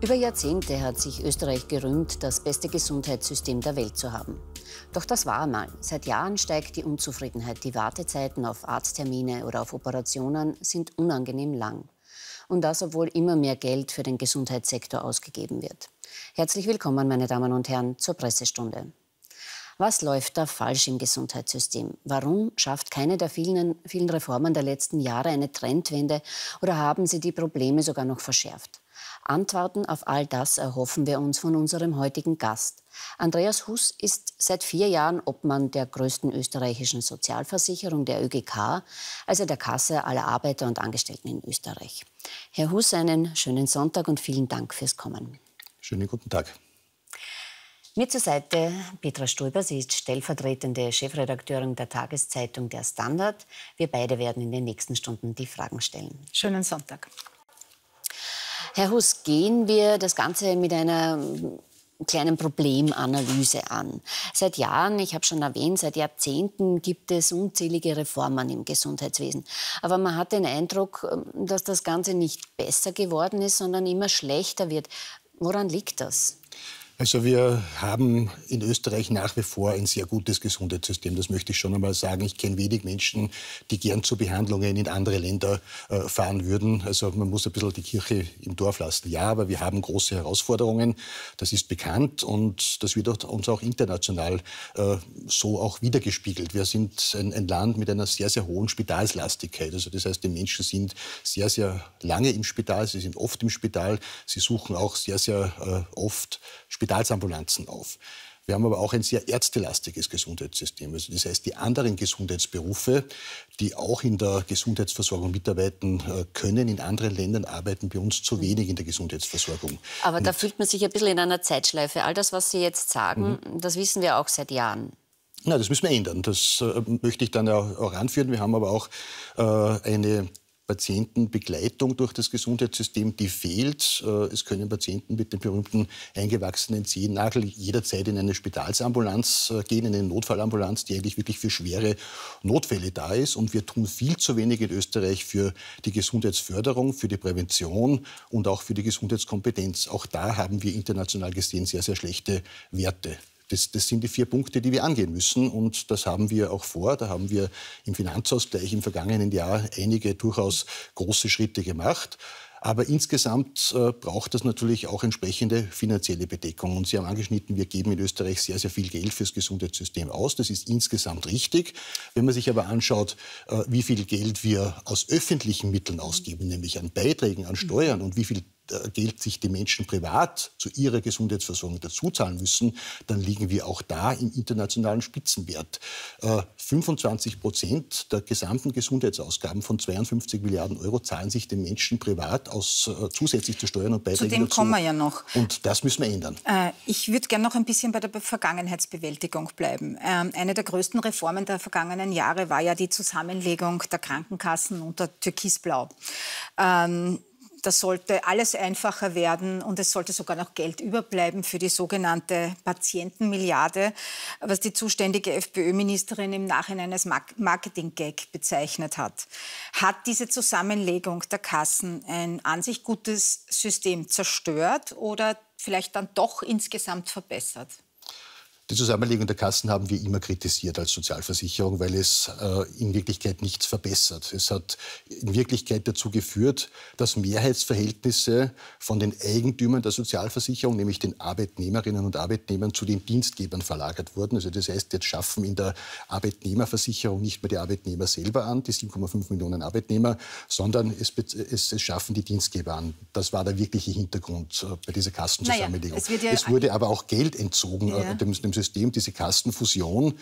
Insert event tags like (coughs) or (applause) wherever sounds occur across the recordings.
Über Jahrzehnte hat sich Österreich gerühmt, das beste Gesundheitssystem der Welt zu haben. Doch das war einmal. Seit Jahren steigt die Unzufriedenheit. Die Wartezeiten auf Arzttermine oder auf Operationen sind unangenehm lang. Und das, obwohl immer mehr Geld für den Gesundheitssektor ausgegeben wird. Herzlich willkommen, meine Damen und Herren, zur Pressestunde. Was läuft da falsch im Gesundheitssystem? Warum schafft keine der vielen, vielen Reformen der letzten Jahre eine Trendwende oder haben sie die Probleme sogar noch verschärft? Antworten auf all das erhoffen wir uns von unserem heutigen Gast. Andreas Huss ist seit vier Jahren Obmann der größten österreichischen Sozialversicherung, der ÖGK, also der Kasse aller Arbeiter und Angestellten in Österreich. Herr Huss, einen schönen Sonntag und vielen Dank fürs Kommen. Schönen guten Tag. Mir zur Seite Petra Stolper, sie ist stellvertretende Chefredakteurin der Tageszeitung Der Standard. Wir beide werden in den nächsten Stunden die Fragen stellen. Schönen Sonntag. Herr Hus, gehen wir das Ganze mit einer ähm, kleinen Problemanalyse an. Seit Jahren, ich habe schon erwähnt, seit Jahrzehnten gibt es unzählige Reformen im Gesundheitswesen. Aber man hat den Eindruck, ähm, dass das Ganze nicht besser geworden ist, sondern immer schlechter wird. Woran liegt das? Also wir haben in Österreich nach wie vor ein sehr gutes Gesundheitssystem, das möchte ich schon einmal sagen. Ich kenne wenig Menschen, die gern zu Behandlungen in andere Länder äh, fahren würden. Also man muss ein bisschen die Kirche im Dorf lassen. Ja, aber wir haben große Herausforderungen, das ist bekannt und das wird uns auch international äh, so auch wiedergespiegelt. Wir sind ein Land mit einer sehr, sehr hohen Spitalslastigkeit. Also das heißt, die Menschen sind sehr, sehr lange im Spital, sie sind oft im Spital, sie suchen auch sehr, sehr äh, oft Spital. Hospitalsambulanzen auf. Wir haben aber auch ein sehr ärztelastiges Gesundheitssystem. Also das heißt, die anderen Gesundheitsberufe, die auch in der Gesundheitsversorgung mitarbeiten äh, können, in anderen Ländern arbeiten bei uns zu mhm. wenig in der Gesundheitsversorgung. Aber da fühlt man sich ein bisschen in einer Zeitschleife. All das, was Sie jetzt sagen, mhm. das wissen wir auch seit Jahren. Na, das müssen wir ändern. Das äh, möchte ich dann auch, auch anführen. Wir haben aber auch äh, eine Patientenbegleitung durch das Gesundheitssystem, die fehlt. Äh, es können Patienten mit dem berühmten eingewachsenen Zehennagel jederzeit in eine Spitalsambulanz äh, gehen, in eine Notfallambulanz, die eigentlich wirklich für schwere Notfälle da ist. Und wir tun viel zu wenig in Österreich für die Gesundheitsförderung, für die Prävention und auch für die Gesundheitskompetenz. Auch da haben wir international gesehen sehr, sehr schlechte Werte. Das, das, sind die vier Punkte, die wir angehen müssen. Und das haben wir auch vor. Da haben wir im Finanzausgleich im vergangenen Jahr einige durchaus große Schritte gemacht. Aber insgesamt äh, braucht das natürlich auch entsprechende finanzielle Bedeckung. Und Sie haben angeschnitten, wir geben in Österreich sehr, sehr viel Geld fürs Gesundheitssystem aus. Das ist insgesamt richtig. Wenn man sich aber anschaut, äh, wie viel Geld wir aus öffentlichen Mitteln ausgeben, nämlich an Beiträgen, an mhm. Steuern und wie viel äh, Geld sich die Menschen privat zu ihrer Gesundheitsversorgung dazuzahlen müssen, dann liegen wir auch da im internationalen Spitzenwert. 25 äh, Prozent der gesamten Gesundheitsausgaben von 52 Milliarden Euro zahlen sich den Menschen privat aus äh, zusätzlich zu Steuern und Beiträgen. Zu dem dazu. kommen wir ja noch. Und das müssen wir ändern. ich würde gerne noch ein bisschen bei der Vergangenheitsbewältigung bleiben. Ähm, eine der größten Reformen der vergangenen Jahre war ja die Zusammenlegung der Krankenkassen unter Türkisblau. Ähm, das sollte alles einfacher werden und es sollte sogar noch Geld überbleiben für die sogenannte Patientenmilliarde, was die zuständige FPÖ-Ministerin im Nachhinein als Marketing-Gag bezeichnet hat. Hat diese Zusammenlegung der Kassen ein an sich gutes System zerstört oder vielleicht dann doch insgesamt verbessert? Die Zusammenlegung der Kassen haben wir immer kritisiert als Sozialversicherung, weil es äh, in Wirklichkeit nichts verbessert. Es hat in Wirklichkeit dazu geführt, dass Mehrheitsverhältnisse von den Eigentümern der Sozialversicherung, nämlich den Arbeitnehmerinnen und Arbeitnehmern, zu den Dienstgebern verlagert wurden. Also das heißt, jetzt schaffen in der Arbeitnehmerversicherung nicht mehr die Arbeitnehmer selber an, die 7,5 Millionen Arbeitnehmer, sondern es, es, es, schaffen die Dienstgeber an. Das war der wirkliche Hintergrund äh, bei dieser Kassenzusammenlegung. Naja, es, ja es, wurde aber auch Geld entzogen ja. äh, dem, dem System, diese Kastenfusion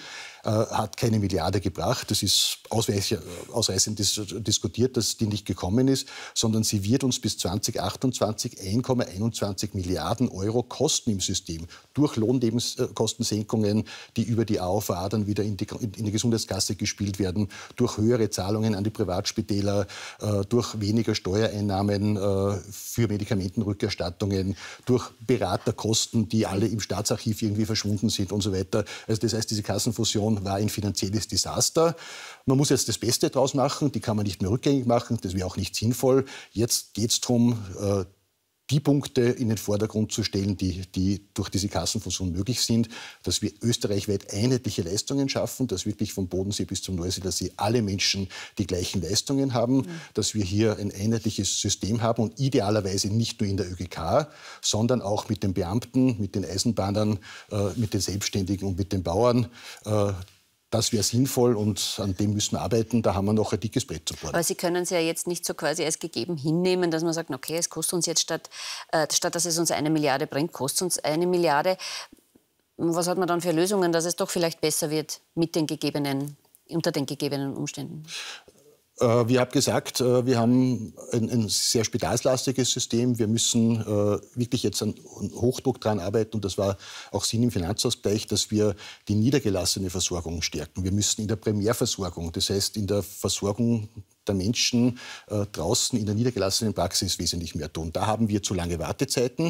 äh, hat keine Milliarde gebracht. Das ist äh, ausreichend dis diskutiert, dass die nicht gekommen ist, sondern sie wird uns bis 2028 1,21 Milliarden Euro Kosten im System durch Lohnlebenskostensenkungen, äh, die über die AOV dann wieder in die, in die Gesundheitskasse gespielt werden, durch höhere Zahlungen an die Privatspitäler, äh, durch weniger Steuereinnahmen äh, für Medikamentenrückerstattungen, durch Beraterkosten, die alle im Staatsarchiv irgendwie verschwunden sind. Bank und so weiter. Also das heißt, diese Kassenfusion war ein finanzielles Desaster. Man muss jetzt das Beste draus machen, die kann man nicht mehr rückgängig machen, das wäre auch nicht sinnvoll. Jetzt geht es darum, äh, die Punkte in den Vordergrund zu stellen, die, die durch diese Kassenfusion möglich sind, dass wir österreichweit einheitliche Leistungen schaffen, dass wirklich vom Bodensee bis zum Neuseelersee alle Menschen die gleichen Leistungen haben, mhm. dass wir hier ein einheitliches System haben und idealerweise nicht nur in der ÖGK, sondern auch mit den Beamten, mit den Eisenbahnern, äh, mit den Selbstständigen und mit den Bauern, äh, das wäre sinnvoll und an dem müssen wir arbeiten. Da haben wir noch ein dickes Brett zu bohren. Aber Sie können es ja jetzt nicht so quasi als gegeben hinnehmen, dass man sagt, okay, es kostet uns jetzt statt, äh, statt dass es uns eine Milliarde bringt, kostet uns eine Milliarde. Was hat man dann für Lösungen, dass es doch vielleicht besser wird mit den gegebenen unter den gegebenen Umständen? Äh, wie habe gesagt, äh, wir haben ein, ein, sehr spitalslastiges System. Wir müssen äh, wirklich jetzt an Hochdruck dran arbeiten. Und das war auch Sinn im Finanzausgleich, dass wir die niedergelassene Versorgung stärken. Wir müssen in der Primärversorgung, das heißt in der Versorgung der Menschen äh, draußen in der niedergelassenen Praxis wesentlich mehr tun. Da haben wir zu lange Wartezeiten,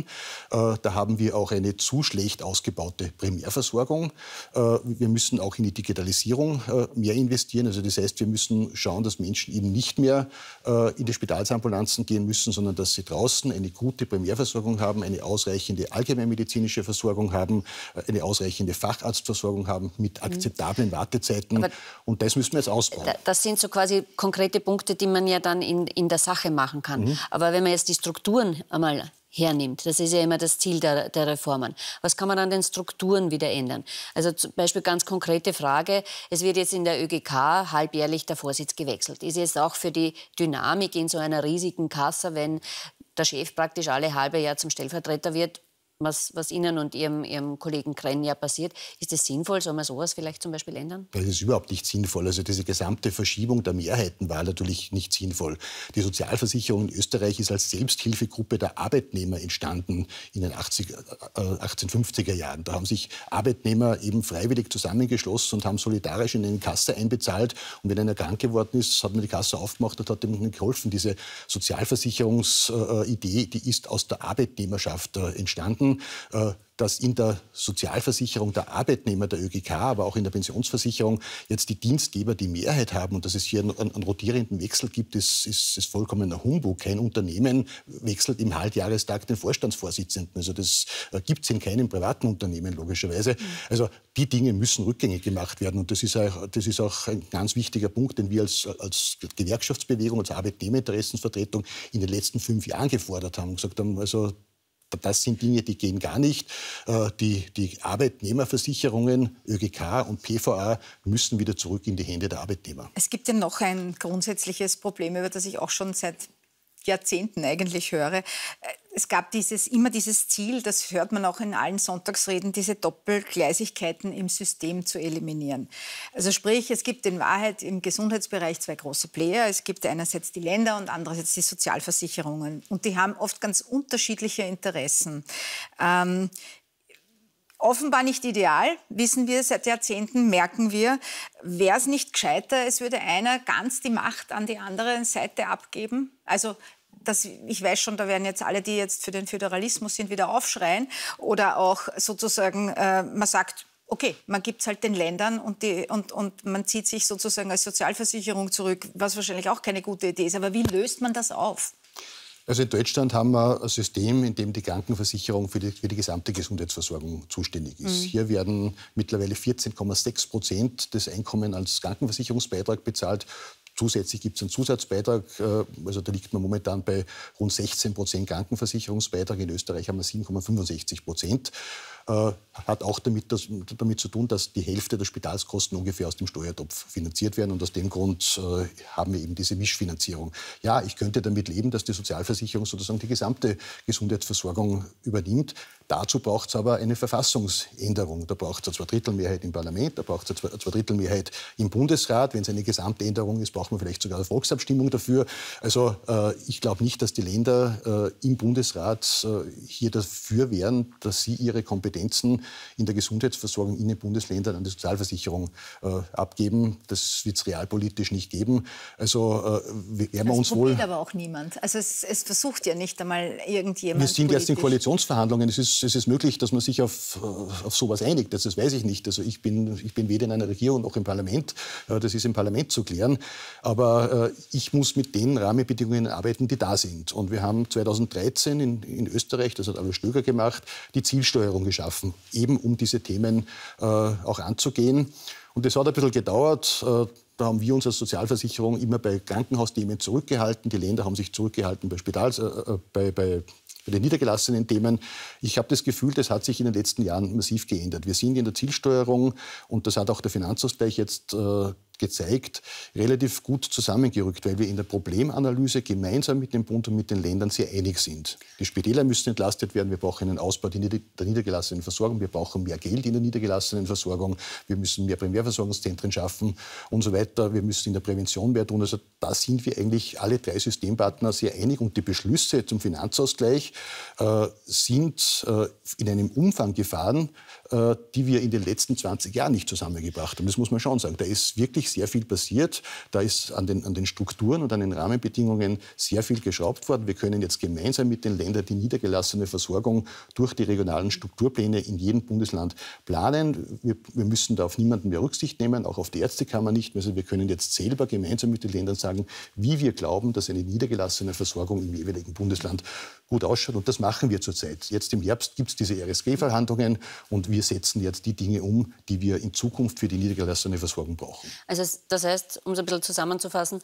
äh, da haben wir auch eine zu schlecht ausgebaute Primärversorgung. Äh, wir müssen auch in die Digitalisierung äh, mehr investieren. Also das heißt, wir müssen schauen, dass Menschen eben nicht mehr äh, in die Spitalsambulanzen gehen müssen, sondern dass sie draußen eine gute Primärversorgung haben, eine ausreichende allgemeinmedizinische Versorgung haben, äh, eine ausreichende Facharztversorgung haben mit mhm. akzeptablen Wartezeiten. Aber Und das müssen wir jetzt ausbauen. Das sind so quasi konkrete Punkte, die man ja dann in, in der Sache machen kann. Mhm. Aber wenn man jetzt die Strukturen einmal hernimmt. Das ist ja immer das Ziel der, der, Reformen. Was kann man an den Strukturen wieder ändern? Also zum Beispiel ganz konkrete Frage, es wird jetzt in der ÖGK halbjährlich der Vorsitz gewechselt. Ist jetzt auch für die Dynamik in so einer riesigen Kasse, wenn der Chef praktisch alle halbe Jahr zum Stellvertreter wird, was, was Ihnen und Ihrem, Ihrem Kollegen Krenn ja passiert. Ist es sinnvoll? Soll man sowas vielleicht zum Beispiel ändern? Das ist überhaupt nicht sinnvoll. Also diese gesamte Verschiebung der Mehrheiten war natürlich nicht sinnvoll. Die Sozialversicherung in Österreich ist als Selbsthilfegruppe der Arbeitnehmer entstanden in den 80, äh, 1850er Jahren. Da haben sich Arbeitnehmer eben freiwillig zusammengeschlossen und haben solidarisch in eine Kasse einbezahlt. Und wenn einer krank geworden ist, hat man die Kasse aufgemacht und hat ihm geholfen. Diese Sozialversicherungsidee, äh, äh die ist aus der Arbeitnehmerschaft äh, entstanden. Kosten, äh, dass in der Sozialversicherung der Arbeitnehmer, der ÖGK, aber auch in der Pensionsversicherung jetzt die Dienstgeber die Mehrheit haben und dass es hier einen, einen rotierenden Wechsel gibt, ist, ist, ist vollkommener Humbug. Kein Unternehmen wechselt im Halbjahrestag den Vorstandsvorsitzenden. Also das äh, gibt es in keinem privaten Unternehmen logischerweise. Mhm. Also die Dinge müssen rückgängig gemacht werden und das ist auch, das ist auch ein ganz wichtiger Punkt, den wir als, als Gewerkschaftsbewegung, als Arbeitnehmerinteressensvertretung in den letzten fünf Jahren gefordert haben. und Gesagt haben, also das sind Dinge, die gehen gar nicht. Äh, die, die, Arbeitnehmerversicherungen, ÖGK und PVA, müssen wieder zurück in die Hände der Arbeitnehmer. Es gibt ja noch ein grundsätzliches Problem, über das ich auch schon seit Jahrzehnten eigentlich höre. Äh, es gab dieses, immer dieses Ziel, das hört man auch in allen Sonntagsreden, diese Doppelgleisigkeiten im System zu eliminieren. Also sprich, es gibt in Wahrheit im Gesundheitsbereich zwei große Player. Es gibt einerseits die Länder und andererseits die Sozialversicherungen. Und die haben oft ganz unterschiedliche Interessen. Ähm, offenbar nicht ideal, wissen wir seit Jahrzehnten, merken wir. Wäre es nicht gescheiter, es würde einer ganz die Macht an die andere Seite abgeben? Also das, ich weiß schon, da werden jetzt alle, die jetzt für den Föderalismus sind, wieder aufschreien. Oder auch sozusagen, äh, man sagt, okay, man gibt es halt den Ländern und, die, und, und man zieht sich sozusagen als Sozialversicherung zurück, was wahrscheinlich auch keine gute Idee ist. Aber wie löst man das auf? Also in Deutschland haben wir ein System, in dem die Krankenversicherung für die, für die gesamte Gesundheitsversorgung zuständig ist. Mhm. Hier werden mittlerweile 14,6 Prozent des Einkommens als Krankenversicherungsbeitrag bezahlt. Zusätzlich gibt es einen Zusatzbeitrag, äh, also da liegt man momentan bei rund 16 Prozent Krankenversicherungsbeitrag. In Österreich haben wir 7,65 Prozent. Äh, hat auch damit, das, damit zu tun, dass die Hälfte der Spitalskosten ungefähr aus dem Steuertopf finanziert werden. Und aus dem Grund äh, haben wir eben diese Mischfinanzierung. Ja, ich könnte damit leben, dass die Sozialversicherung sozusagen die gesamte Gesundheitsversorgung übernimmt. Dazu braucht es aber eine Verfassungsänderung. Da braucht es eine Zweidrittelmehrheit im Parlament, da braucht es eine Zweidrittelmehrheit im Bundesrat. Wenn es eine Gesamtänderung ist, braucht man vielleicht sogar eine Volksabstimmung dafür. Also äh, ich glaube nicht, dass die Länder äh, im Bundesrat äh, hier dafür wären, dass sie ihre Kompetenzen in der Gesundheitsversorgung in den Bundesländern an die Sozialversicherung äh, abgeben. Das wird es realpolitisch nicht geben. Also äh, werden wir uns wohl... Das probiert aber auch niemand. Also es, es, versucht ja nicht einmal irgendjemand... Wir sind jetzt in Koalitionsverhandlungen. Es ist es ist möglich, dass man sich auf, auf sowas einigt. Das, das weiß ich nicht. Also ich bin, ich bin weder in einer Regierung noch im Parlament. Äh, das ist im Parlament zu klären. Aber äh, ich muss mit den Rahmenbedingungen arbeiten, die da sind. Und wir haben 2013 in, in Österreich, das hat Alois Stöger gemacht, die Zielsteuerung geschaffen, eben um diese Themen äh, auch anzugehen. Und das hat ein bisschen gedauert. Da haben wir uns als Sozialversicherung immer bei Krankenhausthemen zurückgehalten. Die Länder haben sich zurückgehalten bei, Spitals, äh, bei, bei bei den niedergelassenen Themen. Ich habe das Gefühl, das hat sich in den letzten Jahren massiv geändert. Wir sind in der Zielsteuerung und das hat auch der Finanzausgleich jetzt äh, gezeigt, relativ gut zusammengerückt, weil wir in der Problemanalyse gemeinsam mit dem Bund und mit den Ländern sehr einig sind. Die Spitäler müssen entlastet werden, wir brauchen einen Ausbau der niedergelassenen Versorgung, wir brauchen mehr Geld in der niedergelassenen Versorgung, wir müssen mehr Primärversorgungszentren schaffen und so weiter, wir müssen in der Prävention mehr tun. Also da sind wir eigentlich alle drei Systempartner sehr einig und die Beschlüsse zum Finanzausgleich äh, sind äh, in einem Umfang gefahren, äh, die wir in den letzten 20 Jahren nicht zusammengebracht haben. Das muss man schon sagen. Da ist wirklich wirklich sehr viel passiert. Da ist an den, an den Strukturen und an den Rahmenbedingungen sehr viel geschraubt worden. Wir können jetzt gemeinsam mit den Ländern die niedergelassene Versorgung durch die regionalen Strukturpläne in jedem Bundesland planen. Wir, wir müssen da auf niemanden mehr Rücksicht nehmen, auch auf die Ärztekammer nicht. Also wir können jetzt selber gemeinsam mit den Ländern sagen, wie wir glauben, dass eine niedergelassene Versorgung im jeweiligen Bundesland gut ausschaut. Und das machen wir zurzeit. Jetzt im Herbst gibt es diese RSG-Verhandlungen und wir setzen jetzt die Dinge um, die wir in Zukunft für die niedergelassene Versorgung brauchen. Also das heißt, um es ein bisschen zusammenzufassen,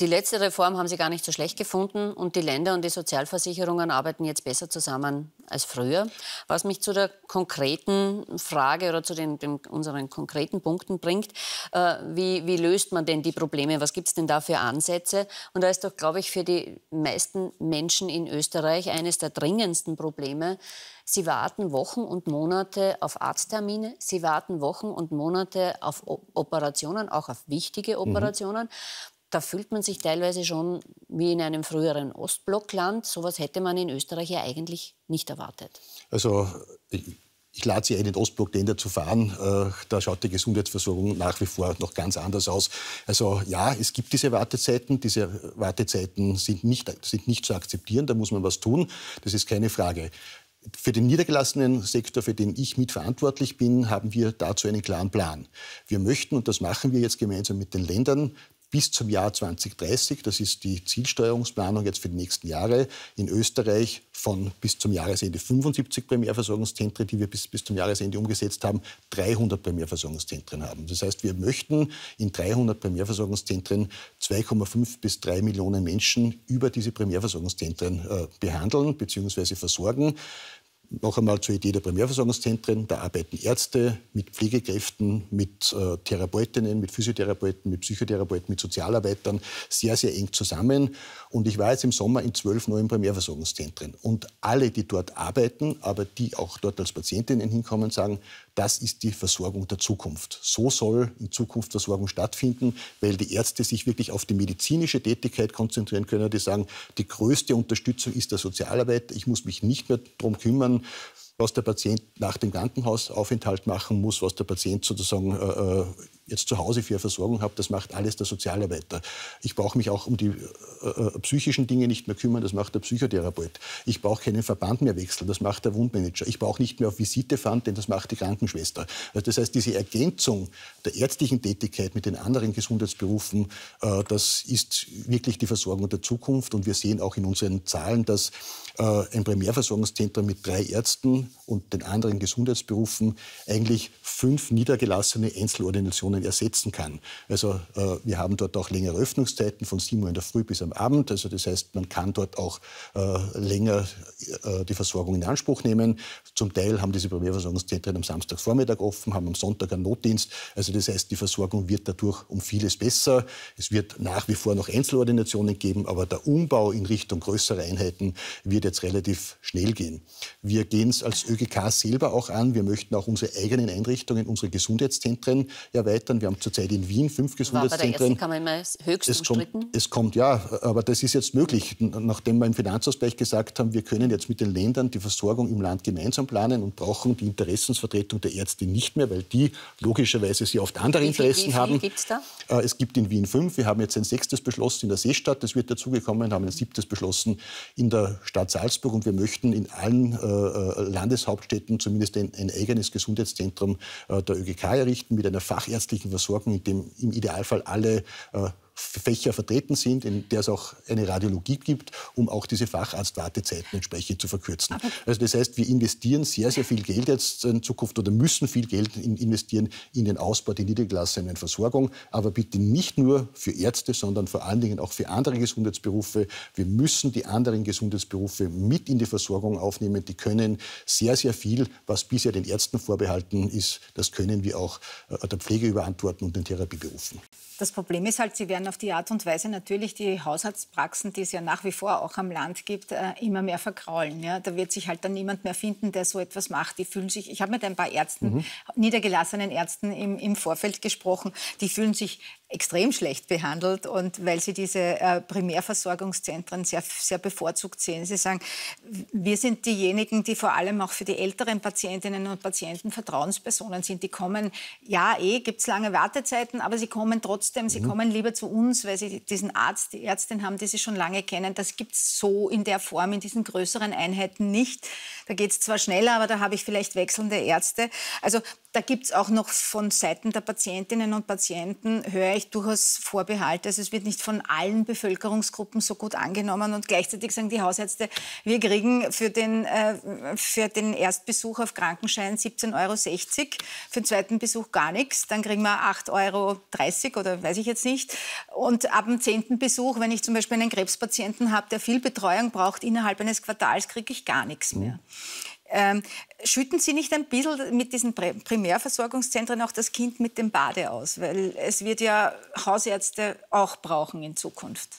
die letzte Reform haben sie gar nicht so schlecht gefunden und die Länder und die Sozialversicherungen arbeiten jetzt besser zusammen als früher. Was mich zu der konkreten Frage oder zu den, den unseren konkreten Punkten bringt, äh, wie, wie, löst man denn die Probleme? Was gibt es denn da für Ansätze? Und da ist doch, glaube ich, für die meisten Menschen in Österreich eines der dringendsten Probleme. Sie warten Wochen und Monate auf Arzttermine, sie warten Wochen und Monate auf o Operationen, auch auf wichtige mhm. Operationen. Mhm da fühlt man sich teilweise schon wie in einem früheren Ostblockland. So etwas hätte man in Österreich ja eigentlich nicht erwartet. Also ich lade Sie ein, in den Ostblockländer zu fahren. Äh, da schaut die Gesundheitsversorgung nach wie vor noch ganz anders aus. Also ja, es gibt diese Wartezeiten. Diese Wartezeiten sind nicht, sind nicht zu akzeptieren. Da muss man was tun. Das ist keine Frage. Für den niedergelassenen Sektor, für den ich mitverantwortlich bin, haben wir dazu einen klaren Plan. Wir möchten, und das machen wir jetzt gemeinsam mit den Ländern, bis zum Jahr 2030, das ist die Zielsteuerungsplanung jetzt für die nächsten Jahre, in Österreich von bis zum Jahresende 75 Primärversorgungszentren, die wir bis, bis zum Jahresende umgesetzt haben, 300 Primärversorgungszentren haben. Das heißt, wir möchten in 300 Primärversorgungszentren 2,5 bis 3 Millionen Menschen über diese Primärversorgungszentren äh, behandeln bzw. versorgen noch einmal zur Idee der Primärversorgungszentren. Da arbeiten Ärzte mit Pflegekräften, mit äh, Therapeutinnen, mit Physiotherapeuten, mit Psychotherapeuten, mit Sozialarbeitern sehr, sehr eng zusammen. Und ich war jetzt im Sommer in zwölf neuen Primärversorgungszentren. Und alle, die dort arbeiten, aber die auch dort als Patientinnen hinkommen, sagen, das ist die Versorgung der Zukunft. So soll in Zukunft Versorgung stattfinden, weil die Ärzte sich wirklich auf die medizinische Tätigkeit konzentrieren können, die sagen, die größte Unterstützung ist der Sozialarbeit. Ich muss mich nicht mehr darum kümmern, was der Patient nach dem Krankenhausaufenthalt machen muss, was der Patient sozusagen äh, äh jetzt zu Hause für Versorgung hat, das macht alles der Sozialarbeiter. Ich brauche mich auch um die äh, äh, psychischen Dinge nicht mehr kümmern, das macht der Psychotherapeut. Ich brauche keinen Verband mehr wechseln, das macht der Wundmanager. Ich brauche nicht mehr auf Visite fahren, denn das macht die Krankenschwester. Also das heißt, diese Ergänzung der ärztlichen Tätigkeit mit den anderen Gesundheitsberufen, äh, das ist wirklich die Versorgung der Zukunft. Und wir sehen auch in unseren Zahlen, dass äh, ein Primärversorgungszentrum mit drei Ärzten und den anderen Gesundheitsberufen eigentlich fünf niedergelassene Einzelordinationen ersetzen kann. Also äh, wir haben dort auch längere Öffnungszeiten von 7 Uhr in der Früh bis am Abend. Also das heißt, man kann dort auch äh, länger äh, die Versorgung in Anspruch nehmen. Zum Teil haben diese Primärversorgungszentren am Samstagvormittag offen, haben am Sonntag einen Notdienst. Also das heißt, die Versorgung wird dadurch um vieles besser. Es wird nach wie vor noch Einzelordinationen geben, aber der Umbau in Richtung größere Einheiten wird jetzt relativ schnell gehen. Wir gehen es also als ÖGK selber auch an. Wir möchten auch unsere eigenen Einrichtungen, unsere Gesundheitszentren erweitern. Wir haben zurzeit in Wien fünf Gesundheitszentren. War bei der ersten Kammer höchst es kommt, es kommt, ja, aber das ist jetzt möglich. Nachdem wir im Finanzausgleich gesagt haben, wir können jetzt mit den Ländern die Versorgung im Land gemeinsam planen und brauchen die Interessensvertretung der Ärzte nicht mehr, weil die logischerweise sehr oft andere wie viel, Interessen wie viel haben. Gibt's da? Äh, es gibt in Wien fünf. Wir haben jetzt ein sechstes beschlossen in der Seestadt. Das wird dazugekommen. Wir Haben ein siebtes beschlossen in der Stadt Salzburg. Und wir möchten in allen äh, äh Landeshauptstädten zumindest ein, ein eigenes Gesundheitszentrum äh, der ÖGK errichten mit einer fachärztlichen Versorgung, in dem im Idealfall alle äh, Fächer vertreten sind, in der es auch eine Radiologie gibt, um auch diese Facharztwartezeiten entsprechend zu verkürzen. Also das heißt, wir investieren sehr, sehr viel Geld jetzt in Zukunft oder müssen viel Geld investieren in den Ausbau der niedergelassenen Versorgung, aber bitte nicht nur für Ärzte, sondern vor allen Dingen auch für andere Gesundheitsberufe. Wir müssen die anderen Gesundheitsberufe mit in die Versorgung aufnehmen. Die können sehr, sehr viel, was bisher den Ärzten vorbehalten ist, das können wir auch äh, der Pflege überantworten und den Therapieberufen. Das Problem ist halt, sie werden auf die Art und Weise natürlich die Haushaltspraxen, die es ja nach wie vor auch am Land gibt, äh, immer mehr verkraulen. Ja? Da wird sich halt dann niemand mehr finden, der so etwas macht. Die fühlen sich, ich habe mit ein paar Ärzten, mhm. niedergelassenen Ärzten im, im Vorfeld gesprochen, die fühlen sich extrem schlecht behandelt und weil sie diese äh, Primärversorgungszentren sehr, sehr bevorzugt sehen. Sie sagen, wir sind diejenigen, die vor allem auch für die älteren Patientinnen und Patienten Vertrauenspersonen sind. Die kommen, ja, eh, gibt es lange Wartezeiten, aber sie kommen trotzdem, sie mhm. kommen lieber zu uns, weil sie diesen Arzt, die Ärztin haben, die sie schon lange kennen. Das gibt es so in der Form, in diesen größeren Einheiten nicht. Da geht es zwar schneller, aber da habe ich vielleicht wechselnde Ärzte. Also da gibt es auch noch von Seiten der Patientinnen und Patienten, höre ich durchaus Vorbehalte. Also es wird nicht von allen Bevölkerungsgruppen so gut angenommen. Und gleichzeitig sagen die Hausärzte, wir kriegen für den, äh, für den Erstbesuch auf Krankenschein 17,60 Euro, für den zweiten Besuch gar nichts. Dann kriegen wir 8,30 Euro oder weiß ich jetzt nicht. Und ab dem zehnten Besuch, wenn ich zum Beispiel einen Krebspatienten habe, der viel Betreuung braucht, innerhalb eines Quartals kriege ich gar nichts mehr. Mhm. Ähm, schütten Sie nicht ein bisschen mit diesen Primärversorgungszentren auch das Kind mit dem Bade aus? Weil es wird ja Hausärzte auch brauchen in Zukunft.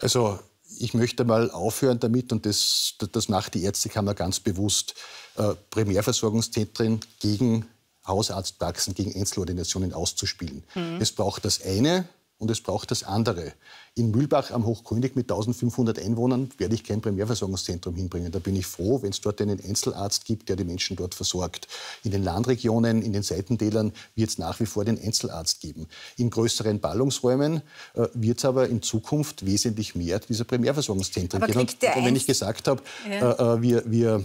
Also ich möchte mal aufhören damit und das, das macht die Ärztekammer ganz bewusst. Äh, Primärversorgungszentren gegen Hausarztpraxen, gegen Einzelordinationen auszuspielen. Mhm. Es braucht das eine, und es braucht das andere. In Mühlbach am Hochkönig mit 1500 Einwohnern werde ich kein Primärversorgungszentrum hinbringen. Da bin ich froh, wenn es dort einen Einzelarzt gibt, der die Menschen dort versorgt. In den Landregionen, in den Seitentälern wird es nach wie vor den Einzelarzt geben. In größeren Ballungsräumen äh, wird es aber in Zukunft wesentlich mehr dieser Primärversorgungszentren geben. Und wenn ich gesagt habe, ja. Äh, äh, wir, wir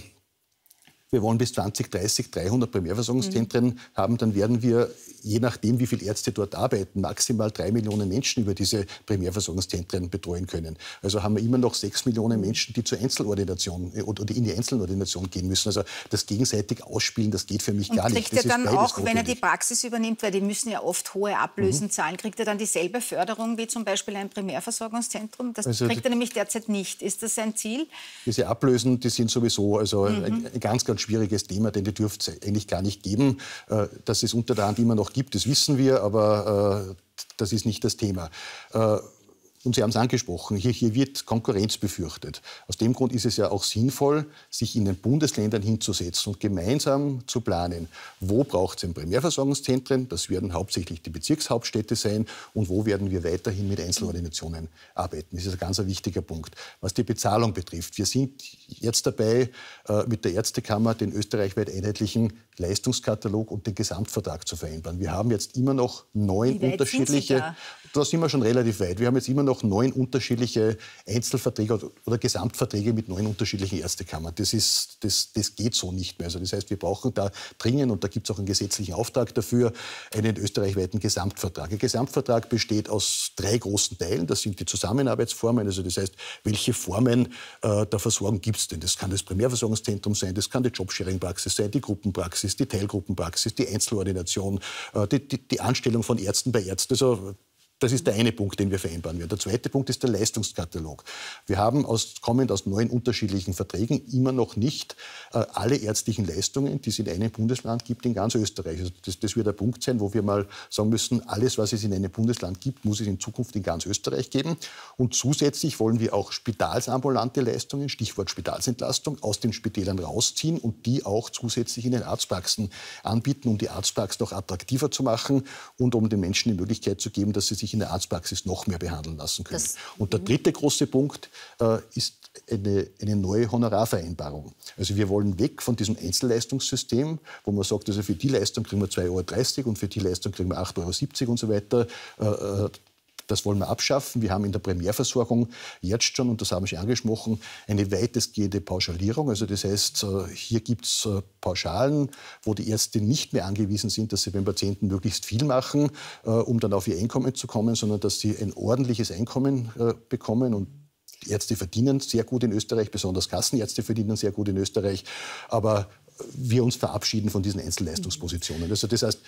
wir wollen bis 2030 300 Primärversorgungszentren mhm. haben, dann werden wir, je nachdem, wie viele Ärzte dort arbeiten, maximal drei Millionen Menschen über diese Primärversorgungszentren betreuen können. Also haben wir immer noch sechs Millionen Menschen, die zur Einzelordination äh, oder in die Einzelordination gehen müssen. Also das gegenseitig ausspielen, das geht für mich Und gar nicht. kriegt er dann auch, wenn er die Praxis übernimmt, weil die müssen ja oft hohe Ablösen mhm. zahlen, kriegt er dann dieselbe Förderung wie zum Beispiel ein Primärversorgungszentrum? Das also kriegt er nämlich derzeit nicht. Ist das sein Ziel? Diese Ablösen, die sind sowieso also äh, mhm. ein ganz, ganz ganz schwieriges Thema, denn die dürfte es eigentlich gar nicht geben. Äh, dass es unter der Hand immer noch gibt, das wissen wir, aber äh, das ist nicht das Thema. Äh, und Sie haben es angesprochen, hier, hier, wird Konkurrenz befürchtet. Aus dem Grund ist es ja auch sinnvoll, sich in den Bundesländern hinzusetzen und gemeinsam zu planen, wo braucht es ein Primärversorgungszentren, das werden hauptsächlich die Bezirkshauptstädte sein, und wo werden wir weiterhin mit Einzelordinationen arbeiten. Das ist ein ganz wichtiger Punkt. Was die Bezahlung betrifft, wir sind jetzt dabei, äh, mit der Ärztekammer den österreichweit einheitlichen Leistungskatalog und den Gesamtvertrag zu vereinbaren. Wir haben jetzt immer noch neun unterschiedliche, sind da? da sind wir schon relativ weit, wir haben jetzt immer noch noch neun unterschiedliche Einzelverträge oder Gesamtverträge mit neun unterschiedlichen Ärztekammern. Das, ist, das, das geht so nicht mehr. Also das heißt, wir brauchen da dringend, und da gibt es auch einen gesetzlichen Auftrag dafür, einen österreichweiten Gesamtvertrag. Ein Gesamtvertrag besteht aus drei großen Teilen. Das sind die Zusammenarbeitsformen, also das heißt, welche Formen äh, der Versorgung gibt es denn? Das kann das Primärversorgungszentrum sein, das kann die Jobsharing-Praxis sein, die Gruppenpraxis, die Teilgruppenpraxis, die Einzelordination, äh, die, die, die Anstellung von Ärzten bei Ärzten. Also das ist der eine Punkt, den wir vereinbaren werden. Der zweite Punkt ist der Leistungskatalog. Wir haben aus, kommend aus neun unterschiedlichen Verträgen immer noch nicht äh, alle ärztlichen Leistungen, die es in einem Bundesland gibt, in ganz Österreich. Also das, das wird der Punkt sein, wo wir mal sagen müssen, alles, was es in einem Bundesland gibt, muss es in Zukunft in ganz Österreich geben. Und zusätzlich wollen wir auch spitalsambulante Leistungen, Stichwort Spitalsentlastung, aus den Spitälern rausziehen und die auch zusätzlich in den Arztpraxen anbieten, um die Arztpraxen noch attraktiver zu machen und um den Menschen die Möglichkeit zu geben, dass sie sich sich in der Arztpraxis noch mehr behandeln lassen können. Das, und der mhm. dritte große Punkt äh, ist eine, eine, neue Honorarvereinbarung. Also wir wollen weg von diesem Einzelleistungssystem, wo man sagt, also für die Leistung kriegen wir 2,30 Euro und für die Leistung kriegen wir 8,70 Euro und so weiter. Äh, äh das wollen wir abschaffen. Wir haben in der Primärversorgung jetzt schon, und das haben Sie angesprochen, eine weitestgehende Pauschalierung. Also das heißt, äh, hier gibt es äh, Pauschalen, wo die Ärzte nicht mehr angewiesen sind, dass sie beim Patienten möglichst viel machen, äh, um dann auf ihr Einkommen zu kommen, sondern dass sie ein ordentliches Einkommen bekommen und die Ärzte verdienen sehr gut in Österreich, besonders Kassenärzte verdienen sehr gut in Österreich. Aber wir uns verabschieden von diesen Einzelleistungspositionen. Also das heißt,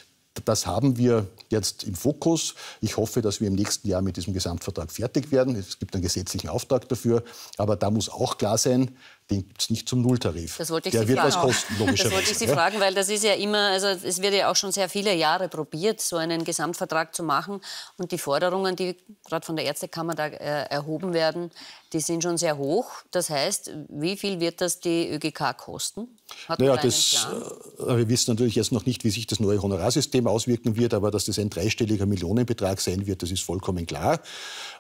das haben wir jetzt im Fokus. Ich hoffe, dass wir im nächsten Jahr mit diesem Gesamtvertrag fertig werden. Es gibt einen gesetzlichen Auftrag dafür. Aber da muss auch klar sein, den gibt es nicht zum Nulltarif. Das wollte ich Der Sie wird fragen. was kosten, logischerweise. Das wollte ich Sie ja? fragen, weil das ist ja immer, also es wird ja auch schon sehr viele Jahre probiert, so einen Gesamtvertrag zu machen. Und die Forderungen, die gerade von der Ärztekammer da äh, erhoben werden, die sind schon sehr hoch. Das heißt, wie viel wird das die ÖGK kosten? Hat naja, das, äh, wir wissen natürlich jetzt noch nicht, wie sich das neue Honorarsystem auswirken wird, aber dass das ein dreistelliger Millionenbetrag sein wird, das ist vollkommen klar.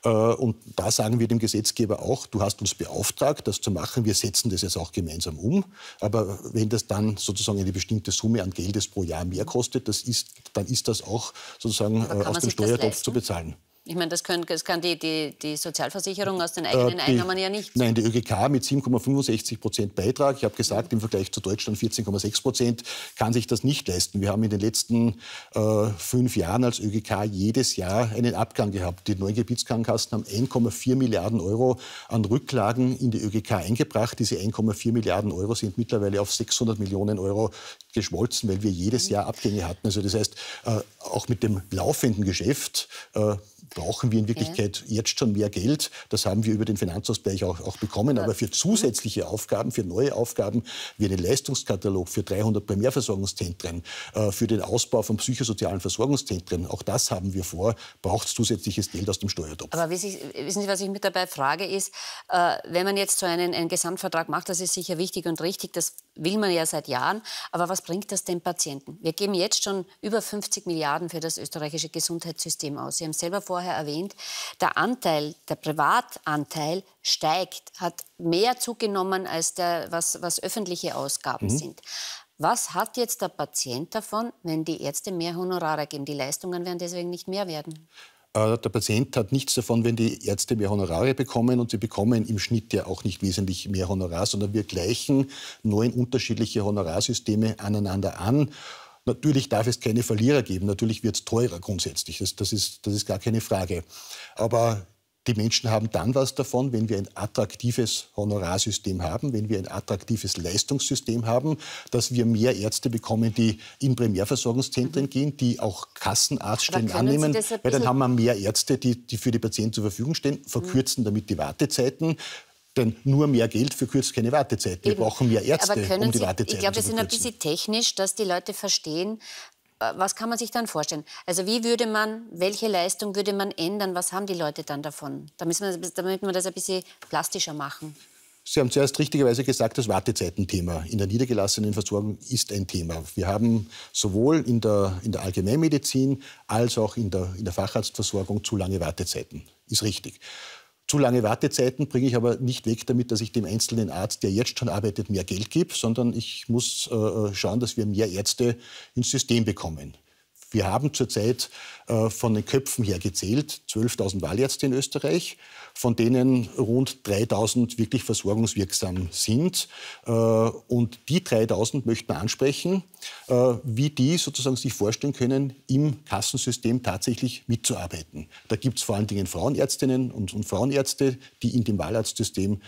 Äh, und da sagen wir dem Gesetzgeber auch, du hast uns beauftragt, das zu machen. Wir setzen setzen das jetzt auch gemeinsam um. Aber wenn das dann sozusagen eine bestimmte Summe an Geldes pro Jahr mehr kostet, das ist, dann ist das auch sozusagen äh, aus dem Steuertopf zu bezahlen. Ich meine, das, können, das kann die, die, die, Sozialversicherung äh, aus den eigenen die, Einnahmen ja nicht. Nein, die ÖGK mit 7,65 Prozent Beitrag. Ich habe gesagt, im Vergleich zu Deutschland 14,6 Prozent kann sich das nicht leisten. Wir haben in den letzten äh, fünf Jahren als ÖGK jedes Jahr einen Abgang gehabt. Die neuen Gebietskrankenkassen haben 1,4 Milliarden Euro an Rücklagen in die ÖGK eingebracht. Diese 1,4 Milliarden Euro sind mittlerweile auf 600 Millionen Euro geschmolzen, weil wir jedes mhm. Jahr Abgänge hatten. Also das heißt, äh, auch mit dem laufenden Geschäft äh, brauchen wir in Wirklichkeit ja. jetzt schon mehr Geld. Das haben wir über den Finanzausgleich auch, auch bekommen. Aber für zusätzliche Aufgaben, für neue Aufgaben, wie einen Leistungskatalog für 300 Primärversorgungszentren, äh, für den Ausbau von psychosozialen Versorgungszentren, auch das haben wir vor, braucht es zusätzliches Geld aus dem Steuertopf. Aber wissen Sie, was ich mit dabei frage, ist, äh, wenn man jetzt so einen, einen Gesamtvertrag macht, das ist sicher wichtig und richtig, das will man ja seit Jahren. Aber was bringt das den Patienten? Wir geben jetzt schon über 50 Milliarden für das österreichische Gesundheitssystem aus. Sie haben selber vorher erwähnt, der Anteil, der Privatanteil steigt, hat mehr zugenommen als der, was, was öffentliche Ausgaben mhm. sind. Was hat jetzt der Patient davon, wenn die Ärzte mehr Honorare geben? Die Leistungen werden deswegen nicht mehr werden. Äh, der Patient hat nichts davon, wenn die Ärzte mehr Honorare bekommen und sie bekommen im Schnitt ja auch nicht wesentlich mehr Honorar, sondern wir gleichen neun unterschiedliche Honorarsysteme aneinander an. Natürlich darf es keine Verlierer geben, natürlich wird es teurer grundsätzlich, das, das, ist, das ist gar keine Frage. Aber die Menschen haben dann was davon, wenn wir ein attraktives Honorarsystem haben, wenn wir ein attraktives Leistungssystem haben, dass wir mehr Ärzte bekommen, die in Primärversorgungszentren mhm. gehen, die auch Kassenarztstellen annehmen, weil dann haben wir mehr Ärzte, die, die für die Patienten zur Verfügung stehen, mhm. verkürzen mhm. damit die Wartezeiten. Denn nur mehr Geld verkürzt keine Wartezeit. Wir Eben. brauchen mehr Ärzte, um die Sie, Wartezeiten zu verkürzen. Ich glaube, wir sind ein bisschen technisch, dass die Leute verstehen, äh, was kann man sich dann vorstellen? Also wie würde man, welche Leistung würde man ändern? Was haben die Leute dann davon? Da müssen wir, damit wir das ein bisschen plastischer machen. Sie haben zuerst richtigerweise gesagt, das Wartezeitenthema in der niedergelassenen Versorgung ist ein Thema. Wir haben sowohl in der, in der Allgemeinmedizin als auch in der, in der Facharztversorgung zu lange Wartezeiten. Ist richtig. Zu lange Wartezeiten bringe ich aber nicht weg damit, dass ich dem einzelnen Arzt, der jetzt schon arbeitet, mehr Geld gebe, sondern ich muss äh, äh schauen, dass wir mehr Ärzte ins System bekommen. Wir haben zurzeit äh, von den Köpfen her gezählt, 12.000 Wahlärzte in Österreich, von denen rund 3.000 wirklich versorgungswirksam sind. Äh, und die 3.000 möchten wir ansprechen, äh, wie die sozusagen sich vorstellen können, im Kassensystem tatsächlich mitzuarbeiten. Da gibt es vor allen Dingen Frauenärztinnen und, Frauenärzte, die in dem Wahlarztsystem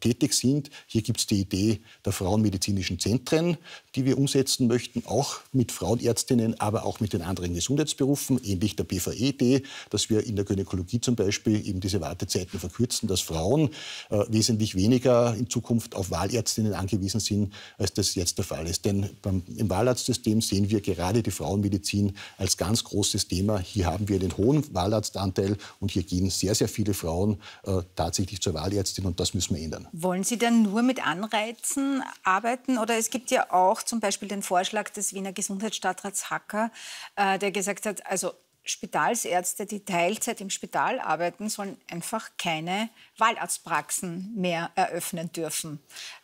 tätig sind. Hier gibt es die Idee der frauenmedizinischen Zentren, die wir umsetzen möchten, auch mit Frauenärztinnen, aber auch mit den anderen Gesundheitsberufen, ähnlich der bve idee dass wir in der Gynäkologie zum Beispiel eben diese Wartezeiten verkürzen, dass Frauen äh, wesentlich weniger in Zukunft auf Wahlärztinnen angewiesen sind, als das jetzt der Fall ist. Denn beim, im Wahlarztsystem sehen wir gerade die Frauenmedizin als ganz großes Thema. Hier haben wir den hohen Wahlarztanteil und hier gehen sehr, sehr viele Frauen äh, tatsächlich zur Wahlärztin und das müssen wir ändern. Wollen Sie denn nur mit Anreizen arbeiten? Oder es gibt ja auch zum Beispiel den Vorschlag des Wiener Gesundheitsstadtrats Hacker, äh, der gesagt hat, also Spitalsärzte, die Teilzeit im Spital arbeiten, sollen einfach keine Wahlarztpraxen mehr eröffnen dürfen.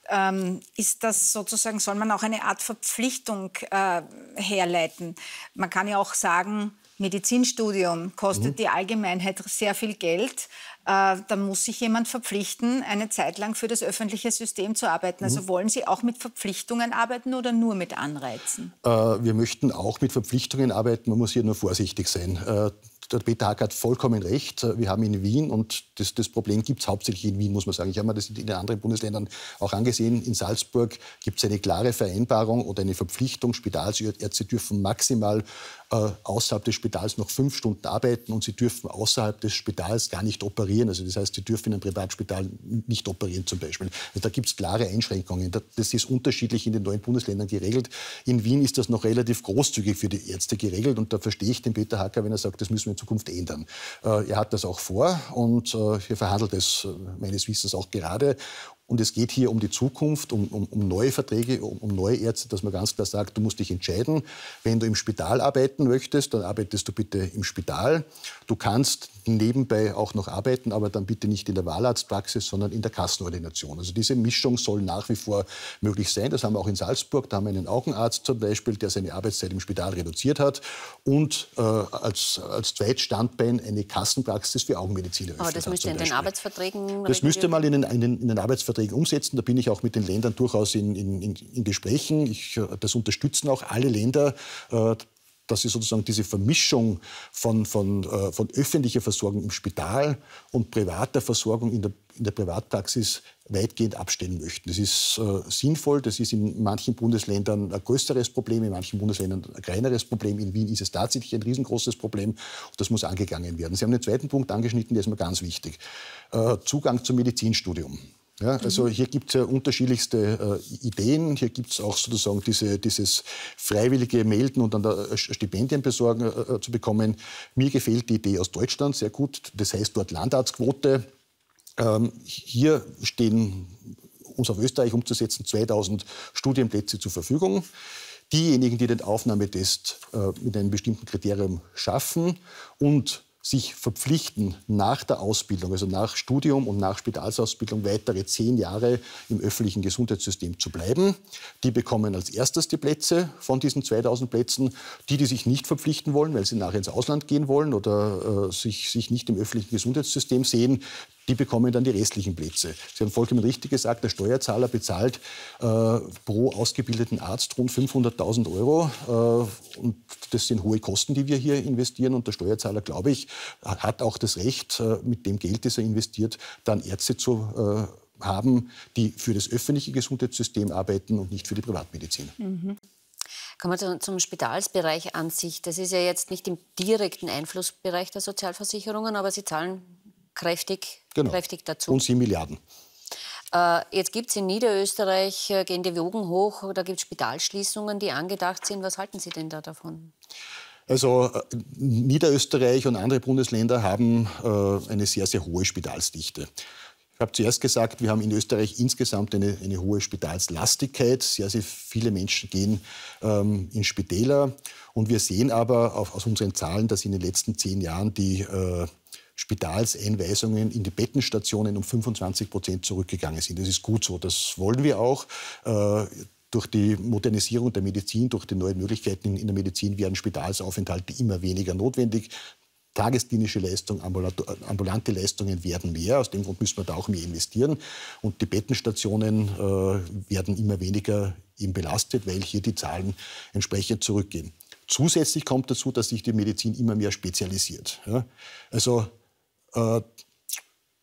Ähm, ist das sozusagen, soll man auch eine Art Verpflichtung äh, herleiten? Man kann ja auch sagen, Medizinstudium kostet mhm. die Allgemeinheit sehr viel Geld äh, dann muss sich jemand verpflichten, eine Zeit lang für das öffentliche System zu arbeiten. Also mhm. wollen Sie auch mit Verpflichtungen arbeiten oder nur mit Anreizen? Äh, wir möchten auch mit Verpflichtungen arbeiten, man muss hier nur vorsichtig sein. Äh, der Peter Hack hat vollkommen recht. Äh, wir haben in Wien, und das, das Problem gibt es hauptsächlich in Wien, muss man sagen. Ich habe mir das in den anderen Bundesländern auch angesehen. In Salzburg gibt es eine klare Vereinbarung oder eine Verpflichtung. Spitalsärzte dürfen maximal äh, außerhalb des Spitals noch fünf Stunden arbeiten und sie dürfen außerhalb des Spitals gar nicht operieren. Also das heißt, sie dürfen in einem Privatspital nicht operieren zum Beispiel. Also da gibt es klare Einschränkungen. Das ist unterschiedlich in den neuen Bundesländern geregelt. In Wien ist das noch relativ großzügig für die Ärzte geregelt und da verstehe ich den Peter Hacker, wenn er sagt, das müssen wir in Zukunft ändern. Äh, er hat das auch vor und äh, er verhandelt es meines Wissens auch gerade und es geht hier um die Zukunft, um, um, um neue Verträge, um, um, neue Ärzte, dass man ganz klar sagt, du musst dich entscheiden. Wenn du im Spital arbeiten möchtest, dann arbeitest du bitte im Spital. Du kannst nebenbei auch noch arbeiten, aber dann bitte nicht in der Wahlarztpraxis, sondern in der Kassenordination. Also diese Mischung soll nach wie vor möglich sein. Das haben wir auch in Salzburg. Da haben wir einen Augenarzt zum Beispiel, der seine Arbeitszeit im Spital reduziert hat und äh, als, als Zweitstandbein eine Kassenpraxis für Augenmedizin eröffnet hat. Aber das müsste in den Arbeitsverträgen... Das müsste mal in den, in den, in den Arbeitsverträgen Verträge umsetzen. Da bin ich auch mit den Ländern durchaus in, in, in Gesprächen. Ich, äh, das unterstützen auch alle Länder äh, dass sie sozusagen diese Vermischung von, von, äh, von öffentlicher Versorgung im Spital und privater Versorgung in der, in der Privatpraxis weitgehend abstellen möchten. Das ist äh, sinnvoll, das ist in manchen Bundesländern ein größeres Problem, in manchen Bundesländern ein kleineres Problem. In Wien ist es tatsächlich ein riesengroßes Problem und das muss angegangen werden. Sie haben den zweiten Punkt angeschnitten, der ist mir ganz wichtig. Äh, Zugang zum Medizinstudium. Ja, also mhm. hier gibt es ja unterschiedlichste äh, Ideen. Hier gibt es auch sozusagen diese, dieses freiwillige Melden und dann der äh, Stipendien besorgen äh, äh, zu bekommen. Mir gefällt die Idee aus Deutschland sehr gut. Das heißt dort Landarztquote. Ähm, hier stehen uns auf Österreich umzusetzen 2000 Studienplätze zur Verfügung. Diejenigen, die den Aufnahmetest äh, mit einem bestimmten Kriterium schaffen und sich verpflichten, nach der Ausbildung, also nach Studium und nach Spitalsausbildung, weitere zehn Jahre im öffentlichen Gesundheitssystem zu bleiben. Die bekommen als erstes die Plätze von diesen 2000 Plätzen. Die, die sich nicht verpflichten wollen, weil sie nachher ins Ausland gehen wollen oder äh, sich, sich nicht im öffentlichen Gesundheitssystem sehen, die bekommen dann die restlichen Plätze. Sie haben vollkommen richtig gesagt, der Steuerzahler bezahlt äh, pro ausgebildeten Arzt rund 500.000 Euro. Äh, und das sind hohe Kosten, die wir hier investieren. Und der Steuerzahler, glaube ich, hat auch das Recht, äh, mit dem Geld, das er investiert, dann Ärzte zu äh, haben, die für das öffentliche Gesundheitssystem arbeiten und nicht für die Privatmedizin. Mhm. Kommen wir zum Spitalsbereich an sich. Das ist ja jetzt nicht im direkten Einflussbereich der Sozialversicherungen, aber Sie zahlen kräftig genau. kräftig dazu. Und 7 Milliarden. Äh, jetzt gibt es in Niederösterreich, äh, gehen die Wogen hoch, da gibt es Spitalschließungen, die angedacht sind. Was halten Sie denn da davon? Also äh, Niederösterreich und andere Bundesländer haben eine sehr, sehr hohe Spitalsdichte. Ich habe zuerst gesagt, wir haben in Österreich insgesamt eine, eine hohe Spitalslastigkeit. Sehr, sehr viele Menschen gehen ähm, in Spitäler. Und wir sehen aber auf, aus unseren Zahlen, dass in den letzten zehn Jahren die äh, Spitalseinweisungen in die Bettenstationen um 25 Prozent zurückgegangen sind. Das ist gut so, das wollen wir auch. Äh, durch die Modernisierung der Medizin, durch die neuen Möglichkeiten in, der Medizin werden Spitalsaufenthalte immer weniger notwendig. Tagesdienische Leistungen, ambulante Leistungen werden mehr. Aus dem Grund müssen wir da auch mehr investieren. Und die Bettenstationen äh, werden immer weniger eben belastet, weil hier die Zahlen entsprechend zurückgehen. Zusätzlich kommt dazu, dass sich die Medizin immer mehr spezialisiert. Ja? Also uh,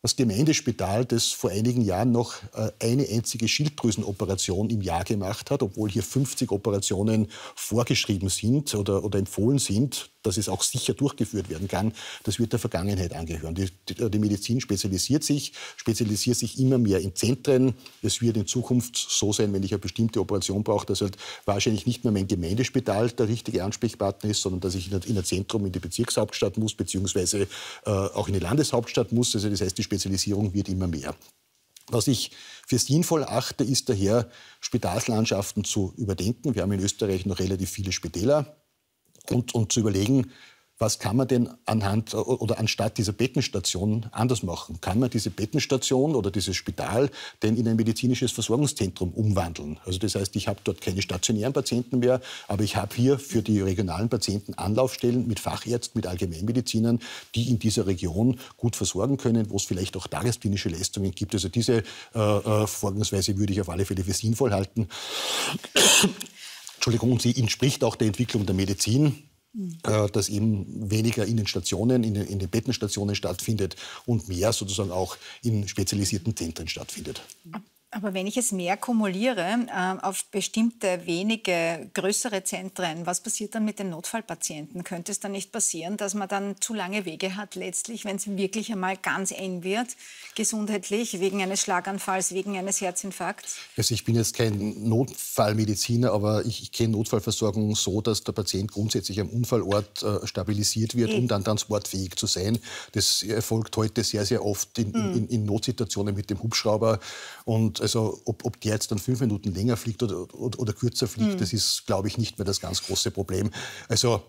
das Gemeindespital, das vor einigen Jahren noch äh, eine einzige Schilddrüsenoperation im Jahr gemacht hat, obwohl hier 50 Operationen vorgeschrieben sind oder, oder empfohlen sind, dass es auch sicher durchgeführt werden kann, das wird der Vergangenheit angehören. Die, äh, die Medizin spezialisiert sich, spezialisiert sich immer mehr in Zentren. Es wird in Zukunft so sein, wenn ich eine bestimmte Operation brauche, dass halt wahrscheinlich nicht mehr mein Gemeindespital der richtige Ansprechpartner ist, sondern dass ich in ein Zentrum in die Bezirkshauptstadt muss, beziehungsweise äh, auch in die Landeshauptstadt muss. Also das heißt, die Spezialisierung wird immer mehr. Was ich für sinnvoll achte, ist daher, Spitalslandschaften zu überdenken. Wir haben in Österreich noch relativ viele Spitäler und, und zu überlegen, was kann man denn anhand äh, oder anstatt dieser Bettenstation anders machen? Kann man diese Bettenstation oder dieses Spital denn in ein medizinisches Versorgungszentrum umwandeln? Also das heißt, ich habe dort keine stationären Patienten mehr, aber ich habe hier für die regionalen Patienten Anlaufstellen mit Fachärzten, mit Allgemeinmedizinern, die in dieser Region gut versorgen können, wo es vielleicht auch tagesklinische Leistungen gibt. Also diese äh, äh Vorgehensweise würde ich auf alle Fälle für sinnvoll halten. (coughs) Entschuldigung, sie entspricht auch der Entwicklung der Medizin. Äh, dass eben weniger in den Stationen, in den, in den Bettenstationen stattfindet und mehr sozusagen auch in spezialisierten Zentren stattfindet. Aber wenn ich es mehr kumuliere äh, auf bestimmte wenige größere Zentren, was passiert dann mit den Notfallpatienten? Könnte es dann nicht passieren, dass man dann zu lange Wege hat letztlich, wenn es wirklich einmal ganz eng wird, gesundheitlich, wegen eines Schlaganfalls, wegen eines Herzinfarkts? Also ich bin jetzt kein Notfallmediziner, aber ich, ich kenne Notfallversorgung so, dass der Patient grundsätzlich am Unfallort äh, stabilisiert wird, e um dann transportfähig zu sein. Das erfolgt heute sehr, sehr oft in, in, hm. in Notsituationen mit dem Hubschrauber und also ob, ob der jetzt dann fünf Minuten länger fliegt oder, oder, oder kürzer fliegt, mhm. das ist, glaube ich, nicht mehr das ganz große Problem. Also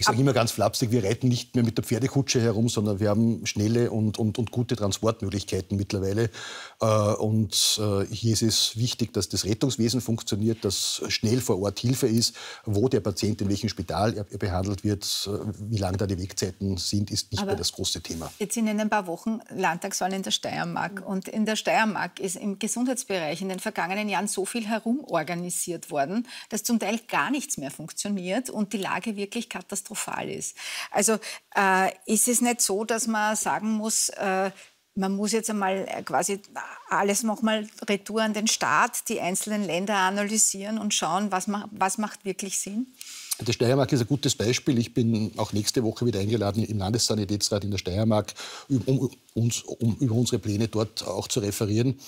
ich sage immer ganz flapsig, wir reiten nicht mehr mit der Pferdekutsche herum, sondern wir haben schnelle und, und, und gute Transportmöglichkeiten mittlerweile. Äh, und äh, hier ist es wichtig, dass das Rettungswesen funktioniert, dass schnell vor Ort Hilfe ist, wo der Patient in welchem Spital er behandelt wird, äh, wie lange da die Wegzeiten sind, ist nicht Aber mehr das große Thema. Jetzt sind in ein paar Wochen Landtagswahlen in der Steiermark. Und in der Steiermark ist im Gesundheitsbereich in den vergangenen Jahren so viel herumorganisiert worden, dass zum Teil gar nichts mehr funktioniert und die Lage wirklich katastrophal katastrophal ist. Also äh, ist es nicht so, dass man sagen muss, äh, man muss jetzt einmal äh, quasi alles nochmal retour an den Staat, die einzelnen Länder analysieren und schauen, was, ma was macht wirklich Sinn? Der Steiermark ist ein gutes Beispiel. Ich bin auch nächste Woche wieder eingeladen im Landessanitätsrat in der Steiermark, um, uns, um über unsere Pläne dort auch zu referieren.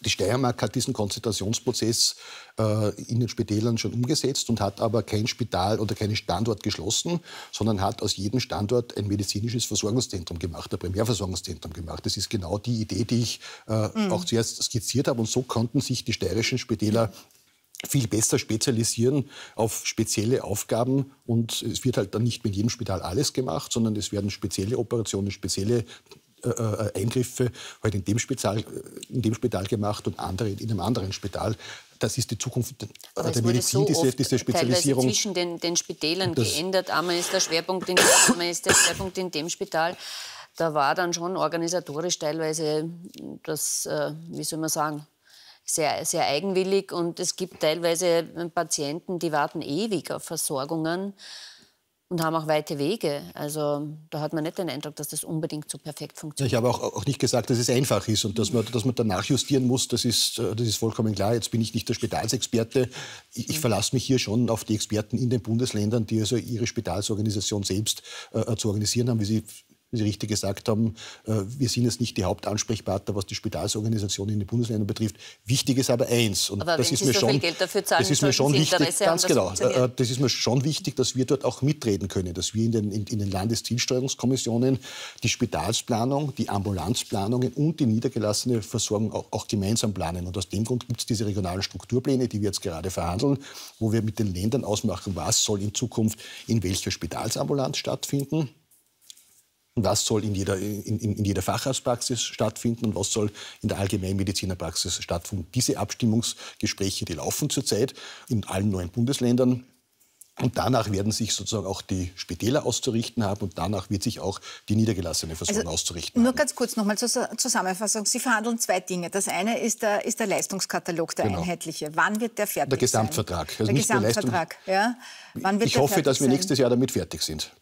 Die Steiermark hat diesen Konzentrationsprozess äh, in den Spitälern schon umgesetzt und hat aber kein Spital oder keinen Standort geschlossen, sondern hat aus jedem Standort ein medizinisches Versorgungszentrum gemacht, ein Primärversorgungszentrum gemacht. Das ist genau die Idee, die ich äh, mhm. auch zuerst skizziert habe. Und so konnten sich die steirischen Spitäler viel besser spezialisieren auf spezielle Aufgaben und es wird halt dann nicht mit jedem Spital alles gemacht, sondern es werden spezielle Operationen, spezielle äh, äh, Eingriffe halt in dem, Spital, äh, in dem Spital gemacht und andere in einem anderen Spital das ist die Zukunft äh, Aber der Medizin, so diese, diese Spezialisierung. zwischen den, den Spitälern geändert. Einmal ist der Schwerpunkt in, einmal ist der Schwerpunkt in dem Spital. Da war dann schon organisatorisch teilweise das, wie soll man sagen, sehr, sehr eigenwillig. Und es gibt teilweise Patienten, die warten ewig auf Versorgungen und haben auch weite Wege. Also da hat man nicht den Eindruck, dass das unbedingt so perfekt funktioniert. Ich habe auch, auch nicht gesagt, dass es einfach ist und dass man, dass man danach justieren muss, das ist, äh, das ist vollkommen klar. Jetzt bin ich nicht der Spitalsexperte. Ich, ich mhm. verlasse mich hier schon auf die Experten in den Bundesländern, die also ihre Spitalsorganisation selbst äh, äh zu organisieren haben, wie sie wie Sie richtig gesagt haben, äh, wir sind jetzt nicht die Hauptansprechpartner, was die Spitalsorganisation in den Bundesländern betrifft. Wichtig ist aber eins, und aber das ist, so schon, zahlen, das ist mir schon, wichtig, ganz genau, das, äh, äh, das ist mir schon wichtig, dass wir dort auch mitreden können, dass wir in den, in, in den Landeszielsteuerungskommissionen die Spitalsplanung, die Ambulanzplanungen und die niedergelassene Versorgung auch, auch gemeinsam planen. Und aus dem Grund gibt es diese regionalen Strukturpläne, die wir jetzt gerade verhandeln, wo wir mit den Ländern ausmachen, was soll in Zukunft in welcher Spitalsambulanz stattfinden was soll in jeder, in, in jeder Facharztpraxis stattfinden und was soll in der Allgemeinmedizinerpraxis stattfinden. Diese Abstimmungsgespräche, die laufen zurzeit in allen neuen Bundesländern. Und danach werden sich sozusagen auch die Spitäler auszurichten haben und danach wird sich auch die niedergelassene Versorgung also, auszurichten. Nur haben. ganz kurz nochmal zur Zusammenfassung. Sie verhandeln zwei Dinge. Das eine ist der, ist der Leistungskatalog, der genau. einheitliche. Wann wird der fertig? Der Gesamtvertrag. Also der Gesamtvertrag, der ja. Wann wird ich der hoffe, dass wir nächstes Jahr damit fertig sind.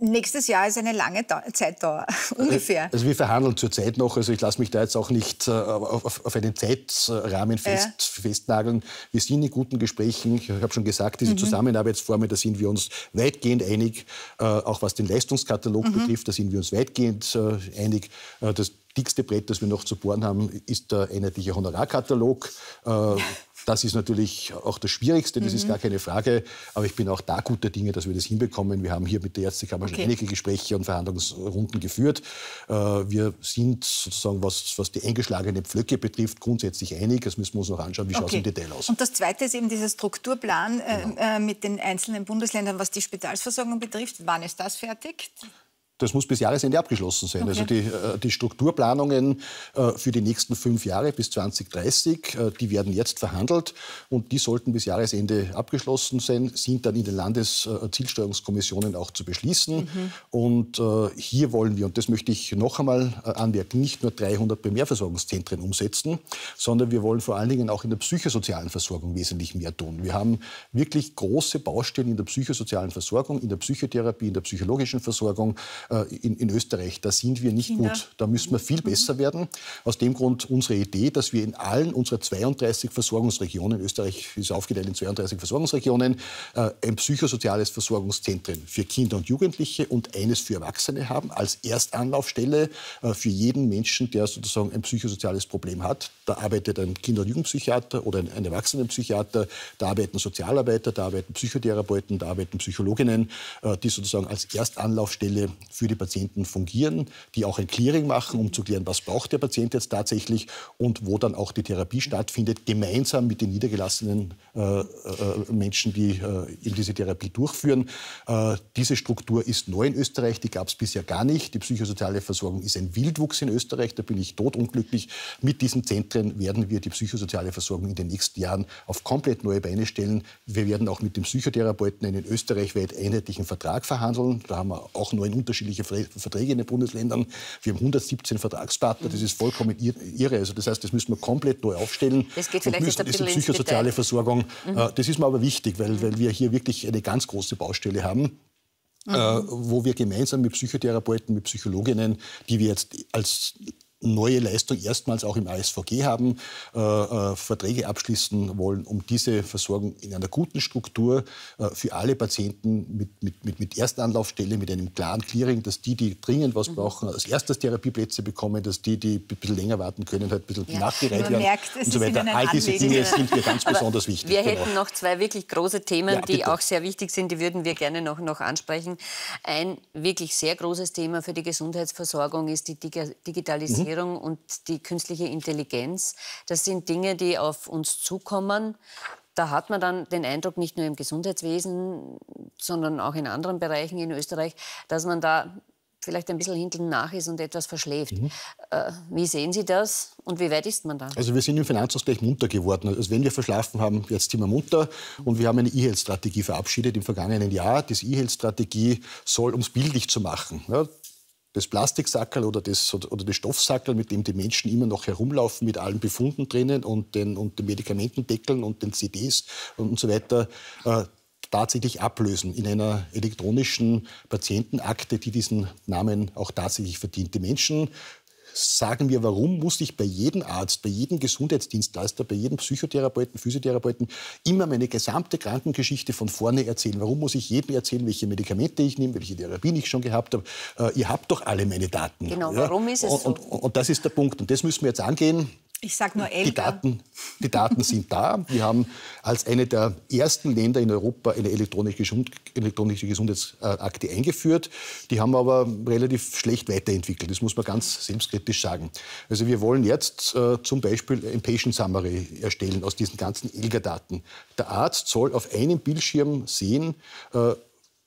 Nächstes Jahr ist eine lange da Zeitdauer, (laughs) also ungefähr. Also wir verhandeln zurzeit noch, also ich lasse mich da jetzt auch nicht äh, auf, einen Zeitrahmen fest, ja. festnageln. Wir sind in guten Gesprächen. Ich habe schon gesagt, diese mhm. Zusammenarbeitsformen, da sind wir uns weitgehend einig. Äh, auch was den Leistungskatalog mhm. betrifft, da sind wir uns weitgehend äh, einig. das dickste Brett, das wir noch zu bohren haben, ist der einheitliche Honorarkatalog. Das ist natürlich auch das Schwierigste, das mhm. ist gar keine Frage. Aber ich bin auch da guter Dinge, dass wir das hinbekommen. Wir haben hier mit der Ärztekammer okay. schon einige Gespräche und Verhandlungsrunden geführt. Äh, wir sind sozusagen, was, was die eingeschlagene Pflöcke betrifft, grundsätzlich einig. Das müssen wir uns noch anschauen, wie schaut es im Detail aus. Und das Zweite ist eben dieser Strukturplan äh, genau. Äh, mit den einzelnen Bundesländern, was die Spitalsversorgung betrifft. Wann ist das fertig? Das muss bis Jahresende abgeschlossen sein. Also okay. Also die, äh, die, Strukturplanungen äh, für die nächsten fünf Jahre bis 2030, äh, die werden jetzt verhandelt und die sollten bis Jahresende abgeschlossen sein, sind dann in den Landeszielsteuerungskommissionen auch zu beschließen. Mhm. Und hier wollen wir, und das möchte ich noch einmal anmerken, nicht nur 300 Primärversorgungszentren umsetzen, sondern wir wollen vor allen Dingen auch in der psychosozialen Versorgung wesentlich mehr tun. Wir haben wirklich große Baustellen in der psychosozialen Versorgung, in der Psychotherapie, in der psychologischen Versorgung, äh, in, in, Österreich. Da sind wir nicht China. gut. Da müssen wir viel mhm. besser werden. Aus dem Grund unsere Idee, dass wir in allen unserer 32 Versorgungsregionen, Österreich ist aufgeteilt in 32 Versorgungsregionen, äh, ein psychosoziales Versorgungszentrum für Kinder und Jugendliche und eines für Erwachsene haben, als Erstanlaufstelle äh, für jeden Menschen, der sozusagen ein psychosoziales Problem hat. Da arbeitet ein Kinder- und Jugendpsychiater oder ein, ein Erwachsenenpsychiater, da arbeiten Sozialarbeiter, da arbeiten Psychotherapeuten, da arbeiten Psychologinnen, die sozusagen als Erstanlaufstelle für die Patienten fungieren, die auch ein Clearing machen, um zu klären, was braucht der Patient jetzt tatsächlich und wo dann auch die Therapie stattfindet, gemeinsam mit den niedergelassenen äh, äh, Menschen, die äh, eben diese Therapie durchführen. Äh, diese Struktur ist neu in Österreich, die gab es bisher gar nicht. Die psychosoziale Versorgung ist ein Wildwuchs in Österreich, da bin ich totunglücklich. Mit diesen Zentren werden wir die psychosoziale Versorgung in den nächsten Jahren auf komplett neue Beine stellen. Wir werden auch mit dem Psychotherapeuten einen österreichweit einheitlichen Vertrag verhandeln. Da haben wir auch nur einen Unterschied unterschiedliche Verträge in den Bundesländern. Wir haben 117 Vertragspartner, das ist vollkommen irre. Also das heißt, das müssen wir komplett neu aufstellen. Das geht vielleicht müssen, ein bisschen psychosoziale Versorgung. Mhm. Äh, das ist mir aber wichtig, weil, weil wir hier wirklich eine ganz große Baustelle haben. Mhm. Äh, wo wir gemeinsam mit Psychotherapeuten, mit Psychologinnen, die wir jetzt als neue Leistung erstmals auch im ASVG haben, äh, äh, Verträge abschließen wollen, um diese Versorgung in einer guten Struktur äh, für alle Patienten mit, mit, mit, mit Erstanlaufstelle, mit einem klaren Clearing, dass die, die dringend was mhm. brauchen, als erstes Therapieplätze bekommen, dass die, die ein bisschen länger warten können, halt ein bisschen ja, nachgereiht werden merkt, und so weiter. All diese Anliegen. Dinge sind mir ganz besonders wichtig. Wir genau. hätten noch zwei wirklich große Themen, ja, die auch sehr wichtig sind, die würden wir gerne noch, noch ansprechen. Ein wirklich sehr großes Thema für die Gesundheitsversorgung ist die Digitalisierung. Mhm. Digitalisierung und die künstliche Intelligenz. Das sind Dinge, die auf uns zukommen. Da hat man dann den Eindruck, nicht nur im Gesundheitswesen, sondern auch in anderen Bereichen in Österreich, dass man da vielleicht ein bisschen hinten nach ist und etwas verschläft. Mhm. Äh, wie sehen Sie das und wie weit ist man da? Also wir sind im Finanzausgleich munter geworden. Also wenn wir verschlafen haben, jetzt sind wir munter und wir haben eine E-Health-Strategie verabschiedet im vergangenen Jahr. Diese E-Health-Strategie soll, um es bildlich zu machen, ja, das Plastiksackerl oder das, oder das Stoffsackerl, mit dem die Menschen immer noch herumlaufen, mit allen Befunden drinnen und den, und den Medikamentendeckeln und den CDs und, und so weiter, äh, tatsächlich ablösen in einer elektronischen Patientenakte, die diesen Namen auch tatsächlich verdient. Die Menschen sagen wir, warum muss ich bei jedem Arzt, bei jedem Gesundheitsdienstleister, bei jedem Psychotherapeuten, Physiotherapeuten immer meine gesamte Krankengeschichte von vorne erzählen? Warum muss ich jedem erzählen, welche Medikamente ich nehme, welche Therapien ich schon gehabt habe? Äh, ihr habt doch alle meine Daten. Genau, ja? warum ist es und, so? Und, und das ist der Punkt. Und das müssen wir jetzt angehen. Ich sage nur älter. Die Daten, die Daten sind da. Wir haben als eine der ersten Länder in Europa eine elektronische, Gesund elektronische Gesundheitsakte eingeführt. Die haben wir aber relativ schlecht weiterentwickelt. Das muss man ganz selbstkritisch sagen. Also wir wollen jetzt äh, zum Beispiel ein Patient Summary erstellen aus diesen ganzen ELGA-Daten. Der Arzt soll auf einem Bildschirm sehen, äh,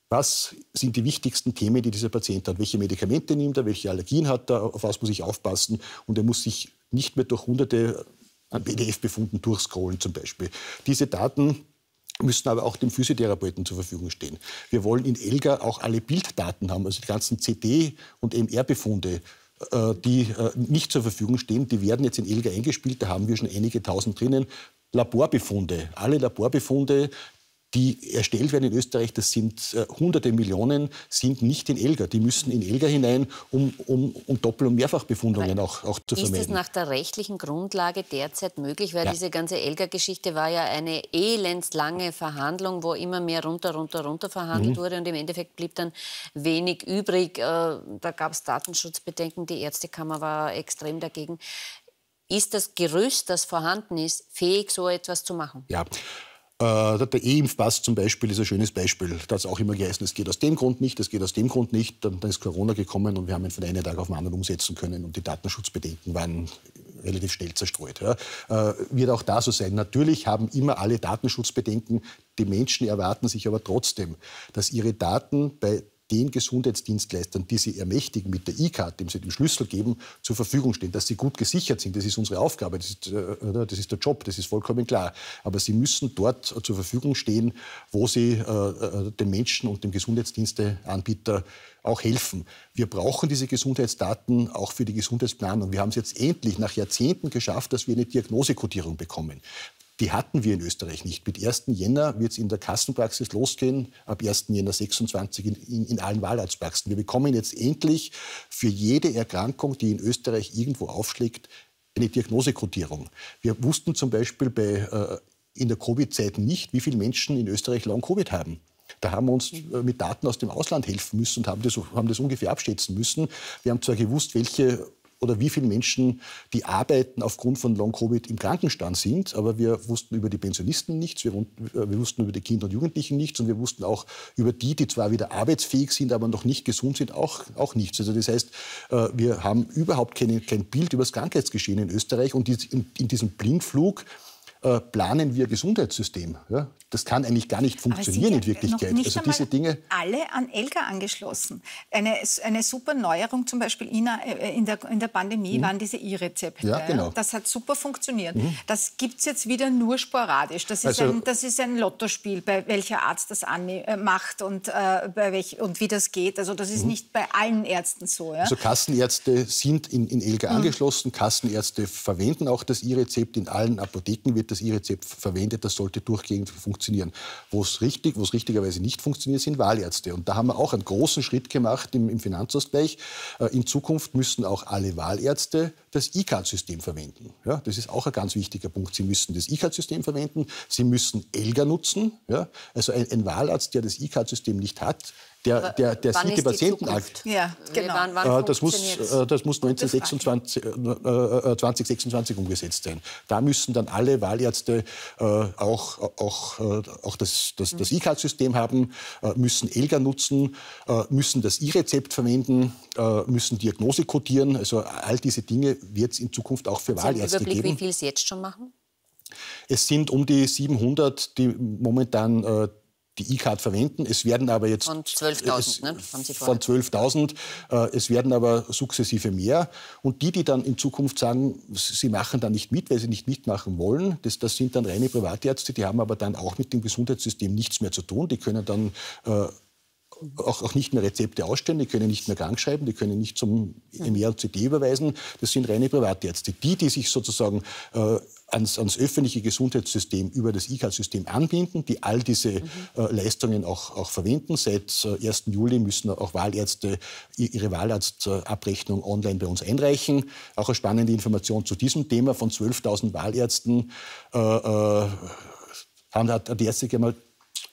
was sind die wichtigsten Themen, die dieser Patient hat? Welche Medikamente nimmt er? Welche Allergien hat er? Auf was muss ich aufpassen? Und er muss sich nicht mehr durch hunderte an PDF-Befunden durchscrollen zum Beispiel. Diese Daten müssen aber auch dem Physiotherapeuten zur Verfügung stehen. Wir wollen in Elga auch alle Bilddaten haben, also die ganzen CD- und MR-Befunde, äh, die äh, nicht zur Verfügung stehen, die werden jetzt in Elga eingespielt, da haben wir schon einige tausend drinnen. Laborbefunde, alle Laborbefunde, die erstellt werden in Österreich, das sind äh, hunderte Millionen, sind nicht in Elga. Die müssen in Elga hinein, um, um, um Doppel- und Mehrfachbefundungen auch, auch zu vermeiden. Ist das nach der rechtlichen Grundlage derzeit möglich? Weil ja. diese ganze Elga-Geschichte war ja eine elendslange Verhandlung, wo immer mehr runter, runter, runter verhandelt mhm. wurde und im Endeffekt blieb dann wenig übrig. Äh, da gab es Datenschutzbedenken, die Ärztekammer war extrem dagegen. Ist das Gerüst, das vorhanden ist, fähig, so etwas zu machen? Ja. Äh, der E-Impfpass zum Beispiel ist ein schönes Beispiel. Da hat es auch immer geheißen, es geht aus dem Grund nicht, es geht aus dem Grund nicht. Dann, dann ist Corona gekommen und wir haben ihn von einem Tag auf den anderen umsetzen können und die Datenschutzbedenken waren relativ schnell zerstreut. Ja. Äh, wird auch da so sein. Natürlich haben immer alle Datenschutzbedenken. Die Menschen erwarten sich aber trotzdem, dass ihre Daten bei den Gesundheitsdienstleistern, die sie ermächtigen mit der E-Card, dem sie den Schlüssel geben, zur Verfügung stehen, dass sie gut gesichert sind. Das ist unsere Aufgabe, das ist, äh, das ist der Job, das ist vollkommen klar. Aber sie müssen dort äh, zur Verfügung stehen, wo sie äh, äh, den Menschen und dem Gesundheitsdiensteanbieter auch helfen. Wir brauchen diese Gesundheitsdaten auch für die Gesundheitsplanung. Wir haben es jetzt endlich nach Jahrzehnten geschafft, dass wir eine Diagnosekodierung bekommen. Die hatten wir in Österreich nicht. Mit 1. Jänner wird es in der Kassenpraxis losgehen, ab 1. Jänner 26 in, in, in allen Wahlarztpraxen. Wir bekommen jetzt endlich für jede Erkrankung, die in Österreich irgendwo aufschlägt, eine Diagnosekodierung. Wir wussten zum Beispiel bei, äh, in der Covid-Zeit nicht, wie viele Menschen in Österreich Long-Covid haben. Da haben wir uns äh, mit Daten aus dem Ausland helfen müssen und haben das, haben das ungefähr abschätzen müssen. Wir haben zwar gewusst, welche oder wie viele Menschen, die arbeiten, aufgrund von Long-Covid im Krankenstand sind. Aber wir wussten über die Pensionisten nichts, wir, äh, wir, wussten über die Kinder und Jugendlichen nichts und wir wussten auch über die, die zwar wieder arbeitsfähig sind, aber noch nicht gesund sind, auch, auch nichts. Also das heißt, äh, wir haben überhaupt keine, kein Bild über das Krankheitsgeschehen in Österreich und in, in diesem Blindflug äh, planen wir Gesundheitssystem? Ja? Das kann eigentlich gar nicht funktionieren in Wirklichkeit. also diese Dinge alle an ELGA angeschlossen. Eine, eine super Neuerung zum Beispiel in, äh, in, der, in der, Pandemie mhm. waren diese E-Rezepte. Ja, genau. Das hat super funktioniert. Mhm. Das gibt es jetzt wieder nur sporadisch. Das ist, also, ein, das ist ein Lottospiel, bei welcher Arzt das äh, macht und, äh, bei welch, und wie das geht. Also das ist mhm. nicht bei allen Ärzten so. Ja? Also Kassenärzte sind in, in ELGA mhm. angeschlossen. Kassenärzte verwenden auch das E-Rezept. In allen Apotheken wird das E-Rezept verwendet, das sollte durchgehend funktionieren. Wo es richtig, wo's richtigerweise nicht funktioniert, sind Wahlärzte. Und da haben wir auch einen großen Schritt gemacht im, im Finanzausgleich. Äh, in Zukunft müssen auch alle Wahlärzte das E-Card-System verwenden. Ja, das ist auch ein ganz wichtiger Punkt. Sie müssen das E-Card-System verwenden, Sie müssen Elga nutzen. Ja? Also ein, ein Wahlarzt, der das E-Card-System nicht hat, der, der, der siebte Patientenakt, ja, äh, genau. Wann, wann äh, das, muss, äh, das muss 1926, äh, 2026 umgesetzt sein. Da müssen dann alle Wahlärzte äh, auch, auch, äh, auch das, das, das E-Card-System mhm. haben, müssen Elga nutzen, müssen das E-Rezept verwenden, müssen Diagnose codieren. Also all diese Dinge wird es in Zukunft auch für Wahlärzte Überblick, geben. Wie viel Sie jetzt schon machen? Es sind um die 700, die momentan äh, die E-Card verwenden. Es werden aber jetzt von 12.000, äh, ne? von 12.000. Äh, es werden aber sukzessive mehr. Und die, die dann in Zukunft sagen, sie machen da nicht mit, weil sie nicht mitmachen wollen, das, das sind dann reine Privatärzte. Die haben aber dann auch mit dem Gesundheitssystem nichts mehr zu tun. Die können dann äh, auch, auch, nicht mehr Rezepte ausstellen, die können nicht mehr krank schreiben, die können nicht zum MRCD hm. überweisen. Das sind reine Privatärzte. Die, die sich sozusagen äh, ans, ans öffentliche Gesundheitssystem über das ICAT-System anbinden, die all diese mhm. äh, Leistungen auch, auch verwenden. Seit äh, 1. Juli müssen auch Wahlärzte ihre Wahlarztabrechnung online bei uns einreichen. Auch eine spannende Information zu diesem Thema von 12.000 Wahlärzten äh, äh hat die Ärzte einmal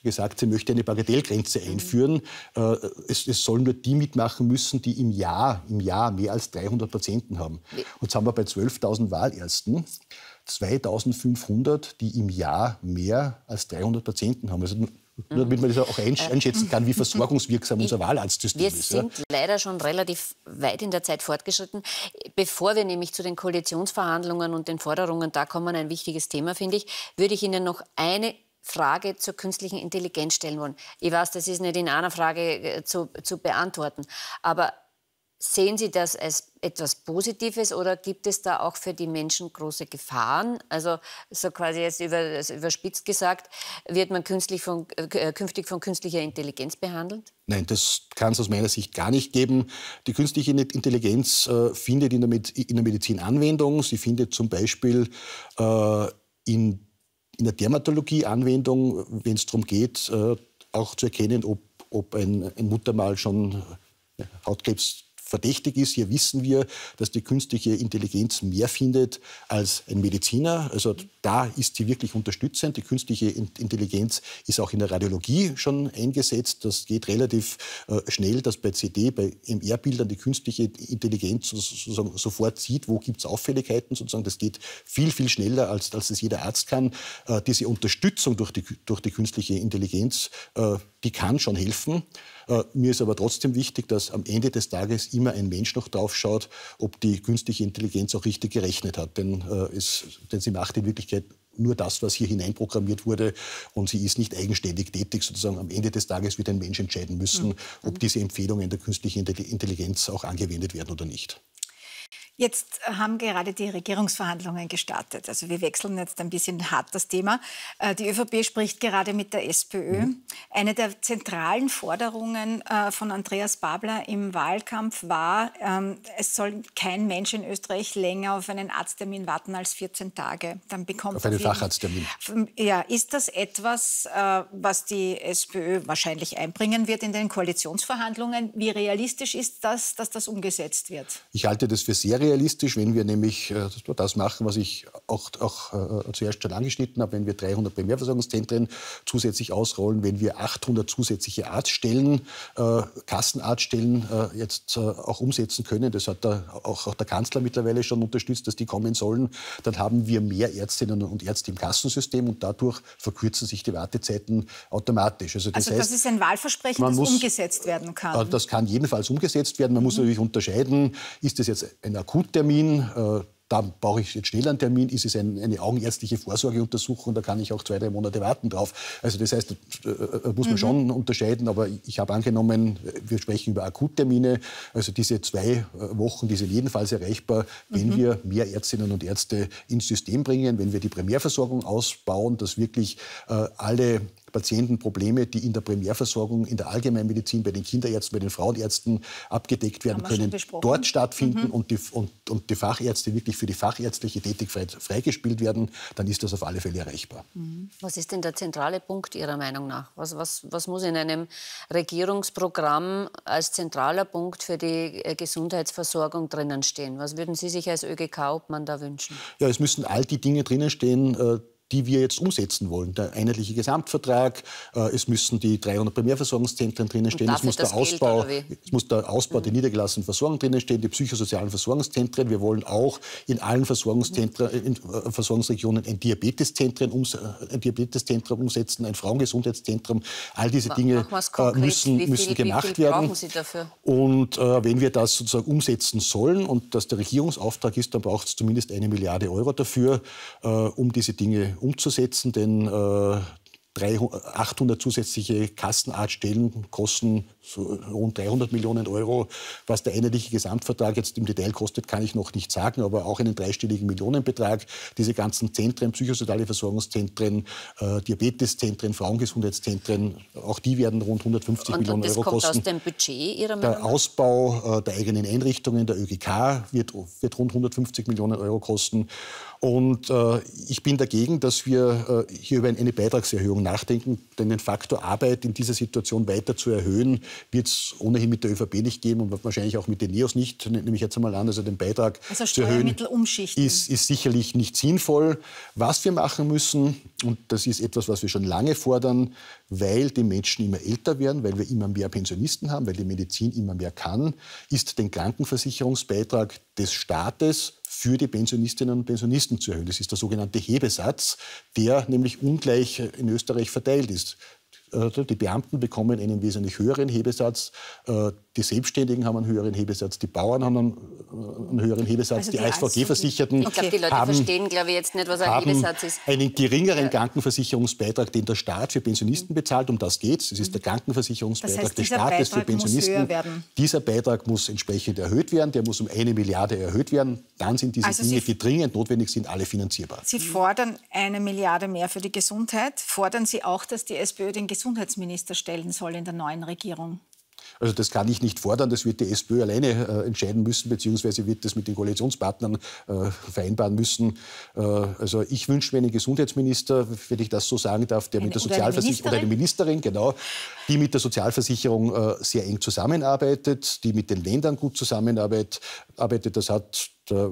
gesagt, sie möchte eine Bagatellgrenze mhm. einführen. Mhm. Es, es, sollen nur die mitmachen müssen, die im Jahr, im Jahr mehr als 300 Patienten haben. Und jetzt haben wir bei 12.000 Wahlärzten. 2500, die im Jahr mehr als 300 Patienten haben. Also nur damit man das auch einschätzen kann, wie versorgungswirksam (laughs) unser Wahlarztsystem ist. Wir sind leider schon relativ weit in der Zeit fortgeschritten. Bevor wir nämlich zu den Koalitionsverhandlungen und den Forderungen da kommen, ein wichtiges Thema finde ich, würde ich Ihnen noch eine Frage zur künstlichen Intelligenz stellen wollen. Ich weiß, das ist nicht in einer Frage äh, zu, zu beantworten, aber Sehen Sie das als etwas Positives oder gibt es da auch für die Menschen große Gefahren? Also so quasi jetzt über, also überspitzt gesagt, wird man von, äh, künftig von künstlicher Intelligenz behandelt? Nein, das kann es aus meiner Sicht gar nicht geben. Die künstliche Intelligenz äh, findet in der, in der Medizin Anwendung. Sie findet zum Beispiel äh, in, in der Dermatologie Anwendung, wenn es darum geht, äh, auch zu erkennen, ob, ob ein, ein Muttermal schon äh, Hautkrebs verdächtig ist. Hier wissen wir, dass die künstliche Intelligenz mehr findet als ein Mediziner. Also da ist sie wirklich unterstützend. Die künstliche Intelligenz ist auch in der Radiologie schon eingesetzt. Das geht relativ äh, schnell, dass bei CD, bei MR-Bildern die künstliche Intelligenz sozusagen sofort sieht, wo gibt es Auffälligkeiten sozusagen. Das geht viel, viel schneller, als, als es jeder Arzt kann. Äh, diese Unterstützung durch die, durch die künstliche Intelligenz, äh, die kann schon helfen. Mir ist aber trotzdem wichtig, dass am Ende des Tages immer ein Mensch noch drauf schaut, ob die künstliche Intelligenz auch richtig gerechnet hat. Denn, es, denn sie macht in Wirklichkeit Wirklichkeit nur das, was hier hineinprogrammiert wurde und sie ist nicht eigenständig tätig. Sozusagen am Ende des Tages wird ein Mensch entscheiden müssen, mhm. ob diese Empfehlungen der künstlichen Intelligenz auch angewendet werden oder nicht. Jetzt haben gerade die Regierungsverhandlungen gestartet. Also wir wechseln jetzt ein bisschen hart das Thema. Äh, die ÖVP spricht gerade mit der SPÖ. Mhm. Eine der zentralen Forderungen äh, von Andreas Babler im Wahlkampf war, ähm, es soll kein Mensch in Österreich länger auf einen Arzttermin warten als 14 Tage. Dann bekommt auf einen Facharzttermin. Ja, ist das etwas, äh, was die SPÖ wahrscheinlich einbringen wird in den Koalitionsverhandlungen? Wie realistisch ist das, dass das umgesetzt wird? Ich halte das für sehr realistisch unrealistisch, wenn wir nämlich äh, das machen, was ich auch, auch äh, zuerst schon angeschnitten habe, wenn wir 300 Primärversorgungszentren zusätzlich ausrollen, wenn wir 800 zusätzliche Arztstellen, äh, Kassenarztstellen äh, jetzt äh, auch umsetzen können. Das hat der, auch, auch, der Kanzler mittlerweile schon unterstützt, dass die kommen sollen. Dann haben wir mehr Ärztinnen und Ärzte im Kassensystem und dadurch verkürzen sich die Wartezeiten automatisch. Also das, also das heißt, ist ein Wahlversprechen, das muss, umgesetzt werden kann. Äh, das kann jedenfalls umgesetzt werden. Man mhm. muss natürlich unterscheiden, ist das jetzt ein akut Akuttermin, äh, da brauche ich jetzt schnell einen Termin, ist es ein, eine augenärztliche Vorsorgeuntersuchung, da kann ich auch zwei, drei Monate warten drauf. Also das heißt, da äh, äh, muss man mhm. schon unterscheiden, aber ich habe angenommen, wir sprechen über Akuttermine, also diese zwei Wochen, die sind jedenfalls erreichbar, wenn mhm. wir mehr Ärztinnen und Ärzte ins System bringen, wenn wir die Primärversorgung ausbauen, dass wirklich alle Patienten Probleme, die in der Primärversorgung, in der Allgemeinmedizin, bei den Kinderärzten, bei den Frauenärzten abgedeckt werden können, dort stattfinden mhm. und, die, und, und, die, Fachärzte wirklich für die fachärztliche Tätigkeit freigespielt werden, dann ist das auf alle Fälle erreichbar. Mhm. Was ist denn der zentrale Punkt Ihrer Meinung nach? Was, was, was muss in einem Regierungsprogramm als zentraler Punkt für die äh, Gesundheitsversorgung drinnen stehen? Was würden Sie sich als ÖGK-Obmann da wünschen? Ja, es müssen all die Dinge drinnen stehen, äh, die wir jetzt umsetzen wollen. Der einheitliche Gesamtvertrag, äh, es müssen die 300 Primärversorgungszentren drinnen stehen, es muss, der Ausbau, es muss der Ausbau mhm. der niedergelassenen Versorgung drinnen stehen, die psychosozialen Versorgungszentren. Wir wollen auch in allen Versorgungszentren, mhm. in, äh, Versorgungsregionen ein Diabeteszentrum, ums, äh, ein Diabeteszentrum umsetzen, ein Frauengesundheitszentrum. All diese Dinge äh, müssen, müssen gemacht werden. Und äh, wenn wir das sozusagen umsetzen sollen und das der Regierungsauftrag ist, dann braucht es zumindest eine Milliarde Euro dafür, um diese Dinge umzusetzen, denn äh, 800 zusätzliche Kassenarztstellen kosten so rund 300 Millionen Euro. Was der einheitliche Gesamtvertrag jetzt im Detail kostet, kann ich noch nicht sagen, aber auch einen dreistelligen Millionenbetrag. Diese ganzen Zentren, psychosoziale Versorgungszentren, äh, Diabeteszentren, Frauengesundheitszentren, auch die werden rund 150 und, Millionen und Euro kosten. Aus dem Budget Ihrer Meinung Der Ausbau äh, der eigenen Einrichtungen, der ÖGK, wird, wird rund 150 Millionen Euro kosten. Und äh, ich bin dagegen, dass wir äh, hier über eine Beitragserhöhung nachdenken, denn den Faktor Arbeit in dieser Situation weiter zu erhöhen, wird es ohnehin mit der ÖVP nicht geben und wahrscheinlich auch mit den NEOS nicht, ne, nehme ich jetzt einmal an, also den Beitrag also zu erhöhen, ist, ist sicherlich nicht sinnvoll. Was wir machen müssen, und das ist etwas, was wir schon lange fordern, weil die Menschen immer älter werden, weil wir immer mehr Pensionisten haben, weil die Medizin immer mehr kann, ist den Krankenversicherungsbeitrag des Staates für die Pensionistinnen und Pensionisten zu erhöhen. Das ist der sogenannte Hebesatz, der nämlich ungleich in Österreich verteilt ist. Die Beamten bekommen einen wesentlich höheren Hebesatz, äh, die Selbstständigen haben einen höheren Hebesatz, die Bauern haben einen, äh, höheren Hebesatz, also die, die ASVG-Versicherten okay. Ich glaube, die Leute haben, verstehen, jetzt nicht, was ein Hebesatz ist. einen geringeren Krankenversicherungsbeitrag, den der Staat für Pensionisten mhm. bezahlt. Um das geht es. Es ist der mhm. Krankenversicherungsbeitrag das heißt, des Staates Beitrag für Pensionisten. Dieser Beitrag muss entsprechend erhöht werden. Der muss um eine Milliarde erhöht werden. Dann sind diese also Dinge, die dringend notwendig sind, alle finanzierbar. Sie fordern eine Milliarde mehr für die Gesundheit. Fordern Sie auch, dass die SPÖ den Gesetz Gesundheitsminister stellen soll in der neuen Regierung? Also das kann ich nicht fordern, das wird die SPÖ alleine äh, entscheiden müssen, beziehungsweise wird das mit den Koalitionspartnern äh, vereinbaren müssen. Äh, also ich wünsche mir einen Gesundheitsminister, wenn ich das so sagen darf, der eine, mit der Sozialversicherung, oder eine Ministerin, genau, die mit der Sozialversicherung äh, sehr eng zusammenarbeitet, die mit den Ländern gut zusammenarbeitet. Das hat der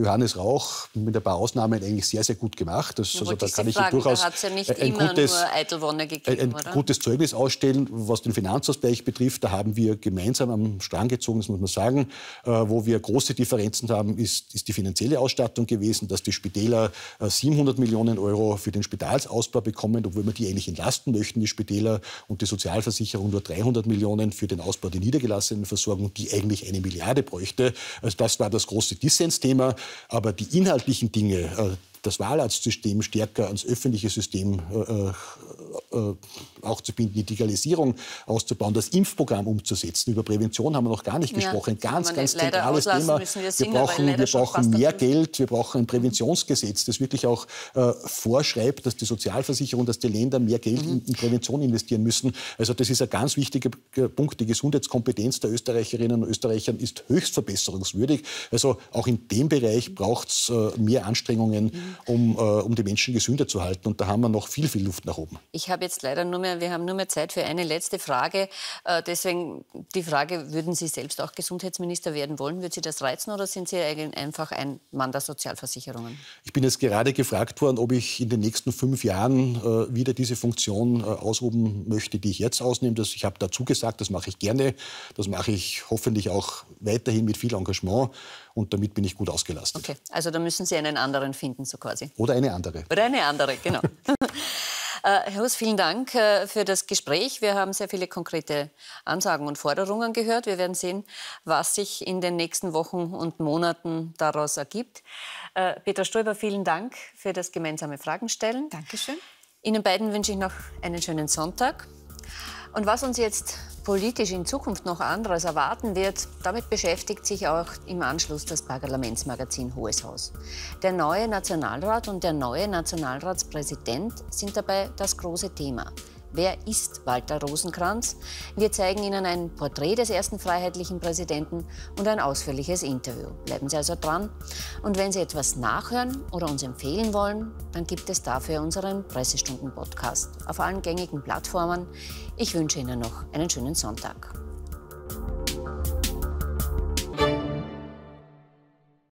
Johannes Rauch mit ein paar Ausnahmen eigentlich sehr, sehr gut gemacht. Das, also da kann ich fragen, durchaus da ja nicht ein, gutes, gegeben, ein, ein gutes Zeugnis ausstellen. Was den Finanzausgleich betrifft, da haben wir gemeinsam am Strang gezogen, das muss man sagen. Äh, wo wir große Differenzen haben, ist, ist die finanzielle Ausstattung gewesen, dass die Spitäler äh, 700 Millionen Euro für den Spitalsausbau bekommen, obwohl wir die eigentlich entlasten möchten, die Spitäler und die Sozialversicherung nur 300 Millionen für den Ausbau der niedergelassenen Versorgung, die eigentlich eine Milliarde bräuchte. Also das war das große Dissensthema. Aber die inhaltlichen Dinge, äh, das Wahlarztsystem stärker ans öffentliche System äh, äh, äh, auch zu binden, die Digitalisierung auszubauen, das Impfprogramm umzusetzen. Über Prävention haben wir noch gar nicht gesprochen. Ja, ganz, ganz zentrales Thema. Wir, wir, brauchen, wir brauchen mehr Geld, wir brauchen ein Präventionsgesetz, das wirklich auch äh, vorschreibt, dass die Sozialversicherung, dass die Länder mehr Geld mhm. in, in, Prävention investieren müssen. Also das ist ein ganz wichtiger Punkt. Die Gesundheitskompetenz der Österreicherinnen und Österreichern ist höchst verbesserungswürdig. Also auch in dem Bereich braucht es äh, mehr Anstrengungen, mhm. um, äh, um die Menschen gesünder zu halten. Und da haben wir noch viel, viel Luft nach oben. Ich ich habe jetzt leider nur mehr, wir haben nur mehr Zeit für eine letzte Frage. Äh, deswegen die Frage, würden Sie selbst auch Gesundheitsminister werden wollen? Würde Sie das reizen oder sind Sie einfach ein Mann der Sozialversicherungen? Ich bin jetzt gerade gefragt worden, ob ich in den nächsten fünf Jahren äh, wieder diese Funktion äh, ausüben möchte, die ich jetzt ausnehme. Das, ich habe dazu gesagt, das mache ich gerne. Das mache ich hoffentlich auch weiterhin mit viel Engagement und damit bin ich gut ausgelastet. Okay, also da müssen Sie einen anderen finden, so quasi. Oder eine andere. Oder eine andere, genau. (laughs) Äh, Herr Hus, vielen Dank äh, für das Gespräch. Wir haben sehr viele konkrete Ansagen und Forderungen gehört. Wir werden sehen, was sich in den nächsten Wochen und Monaten daraus ergibt. Äh, Peter Stolber, vielen Dank für das gemeinsame Fragenstellen. Dankeschön. Ihnen beiden wünsche ich noch einen schönen Sonntag. Und was uns jetzt politisch in Zukunft noch anderes erwarten wird, damit beschäftigt sich auch im Anschluss das Parlamentsmagazin Hohes Haus. Der neue Nationalrat und der neue Nationalratspräsident sind dabei das große Thema. Wer ist Walter Rosenkranz? Wir zeigen Ihnen ein Porträt des ersten freiheitlichen Präsidenten und ein ausführliches Interview. Bleiben Sie also dran. Und wenn Sie etwas nachhören oder uns empfehlen wollen, dann gibt es dafür unseren Pressestunden-Podcast auf allen gängigen Plattformen. Ich wünsche Ihnen noch einen schönen Sonntag.